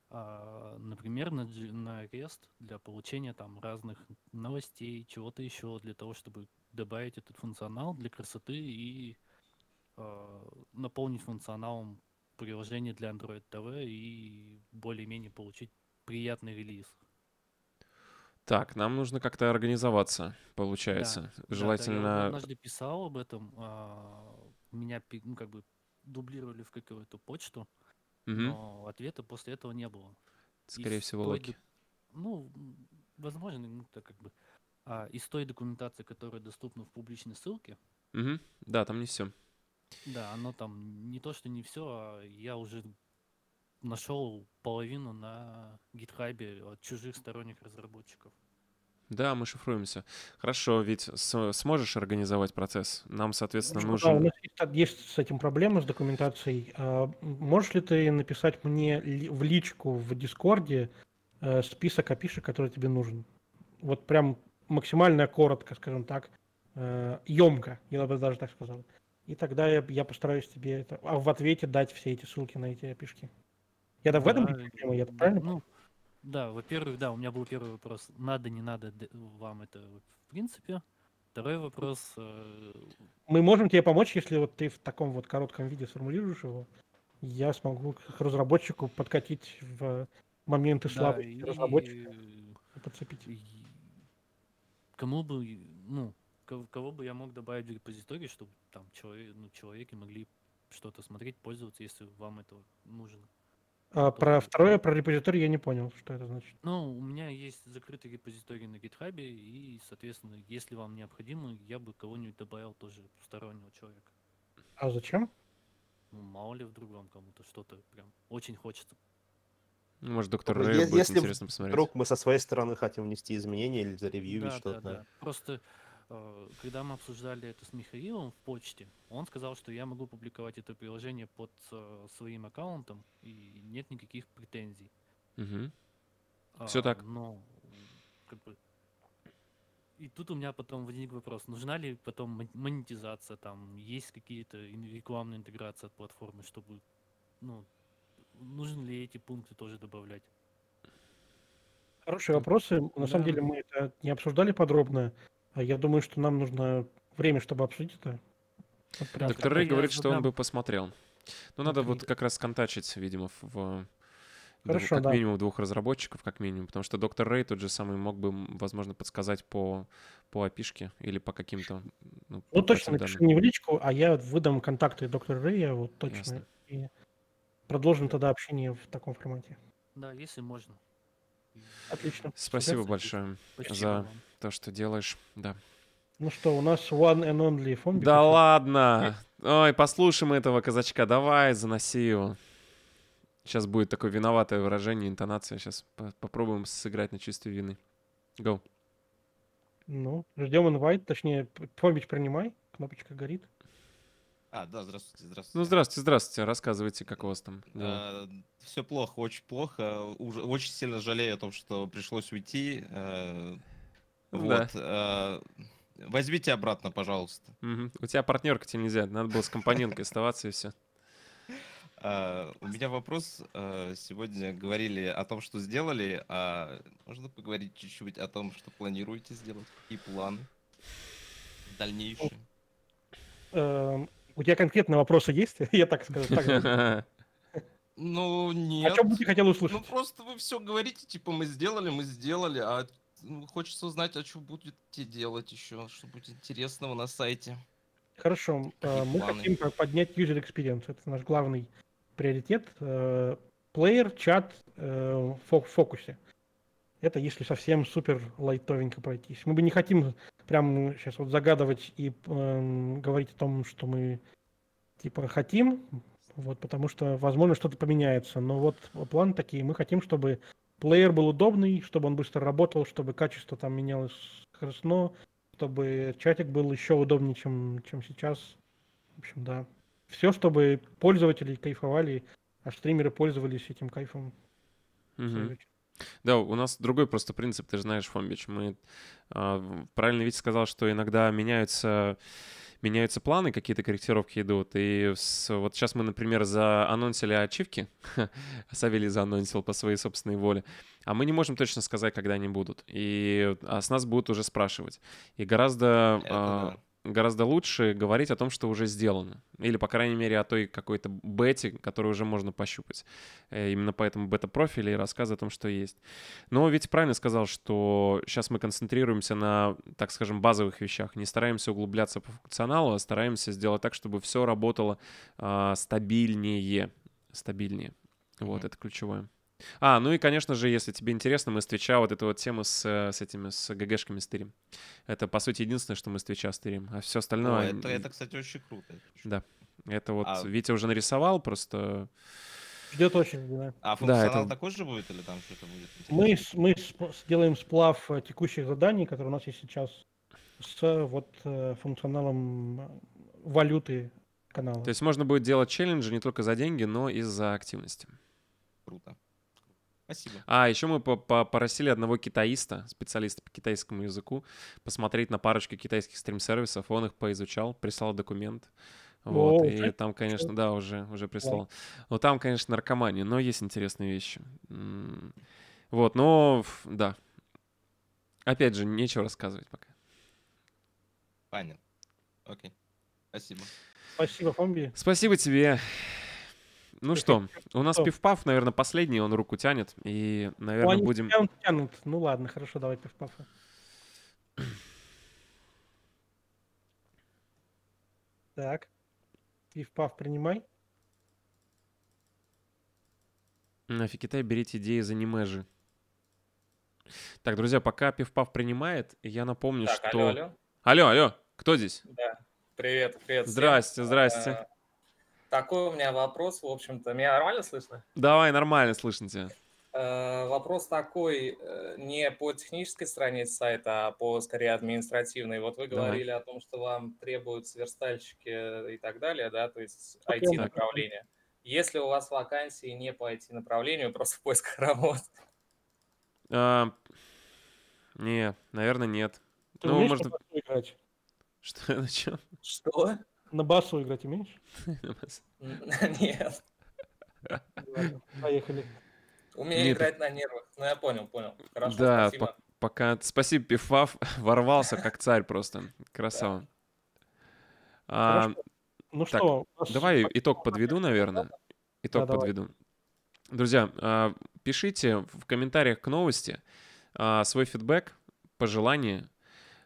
А, например, на, на REST для получения там разных новостей, чего-то еще, для того, чтобы добавить этот функционал для красоты и э, наполнить функционалом приложение для Android TV и более-менее получить приятный релиз. Так, нам нужно как-то организоваться, получается. Да, Желательно. Да, да, я однажды писал об этом. А, меня ну, как бы дублировали в какую-то почту, угу. но ответа после этого не было. Скорее и всего, логи. Ну, возможно, ну, так как бы. А, из той документации, которая доступна в публичной ссылке. Угу. Да, там не все. Да, оно там не то, что не все, а я уже нашел половину на гитхабе от чужих сторонних разработчиков. Да, мы шифруемся. Хорошо, ведь сможешь организовать процесс? Нам, соответственно, нужно. Да, у нас есть, есть с этим проблема, с документацией. А, можешь ли ты написать мне в личку в Дискорде э, список опишек, который тебе нужен? Вот прям максимально коротко, скажем так, емко, э, я бы даже так сказал. И тогда я, я постараюсь тебе это, а в ответе дать все эти ссылки на эти опишки. Я да, в этом проблема, я правильно? Ну, да, во-первых, да, у меня был первый вопрос, надо, не надо вам это в принципе. Второй вопрос. Э, Мы можем тебе помочь, если вот ты в таком вот коротком виде сформулируешь его. Я смогу к разработчику подкатить в моменты слабости да, разработчика и подцепить. Кому бы, ну, кого, бы я мог добавить в репозиторий, чтобы там человек, ну, человеки могли что-то смотреть, пользоваться, если вам это нужно. А то про второе, про репозиторий я не понял, что это значит. Ну, у меня есть закрытый репозиторий на GitHub, и, соответственно, если вам необходимо, я бы кого-нибудь добавил тоже стороннего человека. А зачем? Ну, мало ли вдруг вам кому-то что-то прям очень хочется. Ну, может, доктор Рэй будет если интересно посмотреть. Если Вдруг мы со своей стороны хотим внести изменения или заревьюить да, что-то. Да, да. Просто Э, когда мы обсуждали это с Михаилом в почте, он сказал, что я могу публиковать это приложение под э, своим аккаунтом, и нет никаких претензий. Угу. А, Все так. Но, ну, как бы, и тут у меня потом возник вопрос, нужна ли потом монетизация, там есть какие-то рекламные интеграции от платформы, чтобы, ну, нужно ли эти пункты тоже добавлять? Хорошие вопросы. На да. самом деле мы это не обсуждали подробно. А я думаю, что нам нужно время, чтобы обсудить это. Доктор Рэй говорит, что он бы посмотрел. Ну, надо вот как раз контачить, видимо, в Хорошо, как да. минимум двух разработчиков, как минимум, потому что доктор Рэй тот же самый мог бы, возможно, подсказать по, по опишке или по каким-то... Ну, ну по ну, точно, напиши мне в личку, а я выдам контакты доктора Рэя, вот точно. Ясно. И продолжим тогда общение в таком формате. Да, если можно. Отлично. Спасибо Сюда, большое спасибо за... Вам то, что делаешь, да. Ну что, у нас one and only фомбик. Да ладно! Ой, послушаем этого казачка, давай, заноси его. Сейчас будет такое виноватое выражение, интонация. Сейчас попробуем сыграть на чувстве вины. Go. Ну, ждем инвайт, точнее, фомбич принимай, кнопочка горит. А, да, здравствуйте, здравствуйте. Ну, здравствуйте, здравствуйте. Рассказывайте, как у вас там. Да. А, все плохо, очень плохо. Уж, очень сильно жалею о том, что пришлось уйти. А, вот. А, возьмите обратно, пожалуйста. У тебя партнерка тебе нельзя, надо было с компаньонкой оставаться и все. А, у меня вопрос. А, сегодня говорили о том, что сделали, а можно поговорить чуть-чуть о том, что планируете сделать и план дальнейший. Эм, у тебя конкретные вопросы есть? Я так скажу. ну, нет. О чем бы ты хотел ну, услышать? Ну, просто вы все говорите, типа, мы сделали, мы сделали, а хочется узнать, а что будете делать еще, что будет интересного на сайте. Хорошо, Какие а, мы планы? хотим поднять user experience, это наш главный приоритет. Э, плеер, чат э, в фокусе. Это если совсем супер лайтовенько пройтись. Мы бы не хотим прямо сейчас ну, вот загадывать и э, говорить о том, что мы типа хотим, вот, потому что, возможно, что-то поменяется. Но вот э, планы такие. Мы хотим, чтобы плеер был удобный, чтобы он быстро работал, чтобы качество там менялось скоростно, чтобы чатик был еще удобнее, чем, чем сейчас. В общем, да. Все, чтобы пользователи кайфовали, а стримеры пользовались этим кайфом. Да, у нас другой просто принцип, ты же знаешь, Фомбич. Мы, ä, а, правильно Витя сказал, что иногда меняются меняются планы, какие-то корректировки идут. И с, вот сейчас мы, например, заанонсили ачивки. Савелий заанонсил по своей собственной воле. А мы не можем точно сказать, когда они будут. И а с нас будут уже спрашивать. И гораздо... Это, а, да гораздо лучше говорить о том, что уже сделано. Или, по крайней мере, о той какой-то бете, которую уже можно пощупать. Э, именно поэтому бета-профили и рассказы о том, что есть. Но ведь правильно сказал, что сейчас мы концентрируемся на, так скажем, базовых вещах. Не стараемся углубляться по функционалу, а стараемся сделать так, чтобы все работало э, стабильнее. Стабильнее. Вот, mm-hmm. это ключевое. А, ну и, конечно же, если тебе интересно, мы с Твича вот эту вот тему с, э, с этими, с ГГшками стырим. Это, по сути, единственное, что мы с Твича стырим. А все остальное... О, это, это, кстати, очень круто. Да. Это вот а... Витя уже нарисовал, просто... Ждет очень, да. А функционал да, это... такой же будет или там что-то будет? Мы, мы сделаем сплав э, текущих заданий, которые у нас есть сейчас, с вот э, функционалом валюты канала. То есть можно будет делать челленджи не только за деньги, но и за активности. Круто. Спасибо. А еще мы по попросили одного китаиста, специалиста по китайскому языку, посмотреть на парочку китайских стрим-сервисов. Он их поизучал, прислал документ. Вот, О, и да? там, конечно, да, уже, уже прислал. Да. Но там, конечно, наркомания, но есть интересные вещи. Вот, но, да. Опять же, нечего рассказывать пока. Понятно. Окей. Спасибо. Спасибо, Фомби. Спасибо тебе. Ну что, у нас Пивпаф, наверное, последний, он руку тянет, и, наверное, ну, Они будем... Тянут, тянут. Ну ладно, хорошо, давай пивпафа. Так, Пивпаф, принимай. Нафиг Китай, берите идеи за аниме же. Так, друзья, пока Пивпаф принимает, я напомню, так, что... Алло, алло. Алло, алло, кто здесь? Да, привет, привет. Здрасте, здрасте. А -а -а такой у меня вопрос, в общем-то. Меня нормально слышно? Давай, нормально слышно тебя. Э, вопрос такой, э, не по технической стороне сайта, а по, скорее, административной. Вот вы говорили Давай. о том, что вам требуют сверстальщики и так далее, да, то есть IT-направление. Если у вас вакансии не по IT-направлению, просто в поисках работ. А, не, наверное, нет. Ты ну, ну может... Что? Что? На басу играть умеешь? Нет. Поехали. Умею играть на нервах. Ну, я понял, понял. Хорошо, Да, пока... Спасибо, Пифаф. Ворвался как царь просто. Красава. А, ну что? Давай итог подведу, наверное. Итог подведу. Друзья, а, пишите в комментариях к новости а, свой фидбэк, пожелания,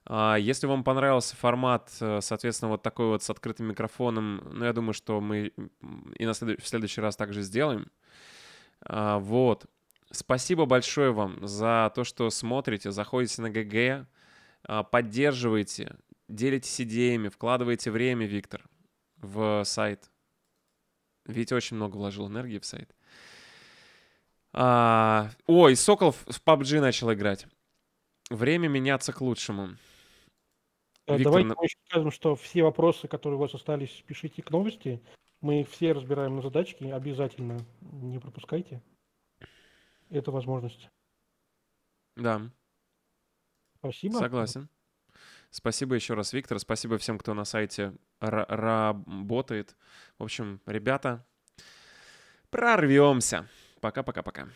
а, если вам понравился формат, э, соответственно, вот такой вот с открытым микрофоном, ну, я думаю, что мы и на след... в следующий раз также сделаем. А, вот. Спасибо большое вам за то, что смотрите, заходите на ГГ, а, поддерживаете, делитесь идеями, вкладываете время, Виктор, в сайт. Ведь очень много вложил энергии в сайт. А, ой, Соколов в PUBG начал играть. Время меняться к лучшему. Э, Виктор... Давайте мы еще скажем, что все вопросы, которые у вас остались, пишите к новости. Мы их все разбираем на задачки, обязательно не пропускайте. Это возможность. Да. Спасибо. Согласен. Спасибо еще раз, Виктор. Спасибо всем, кто на сайте работает. В общем, ребята, прорвемся. Пока-пока-пока.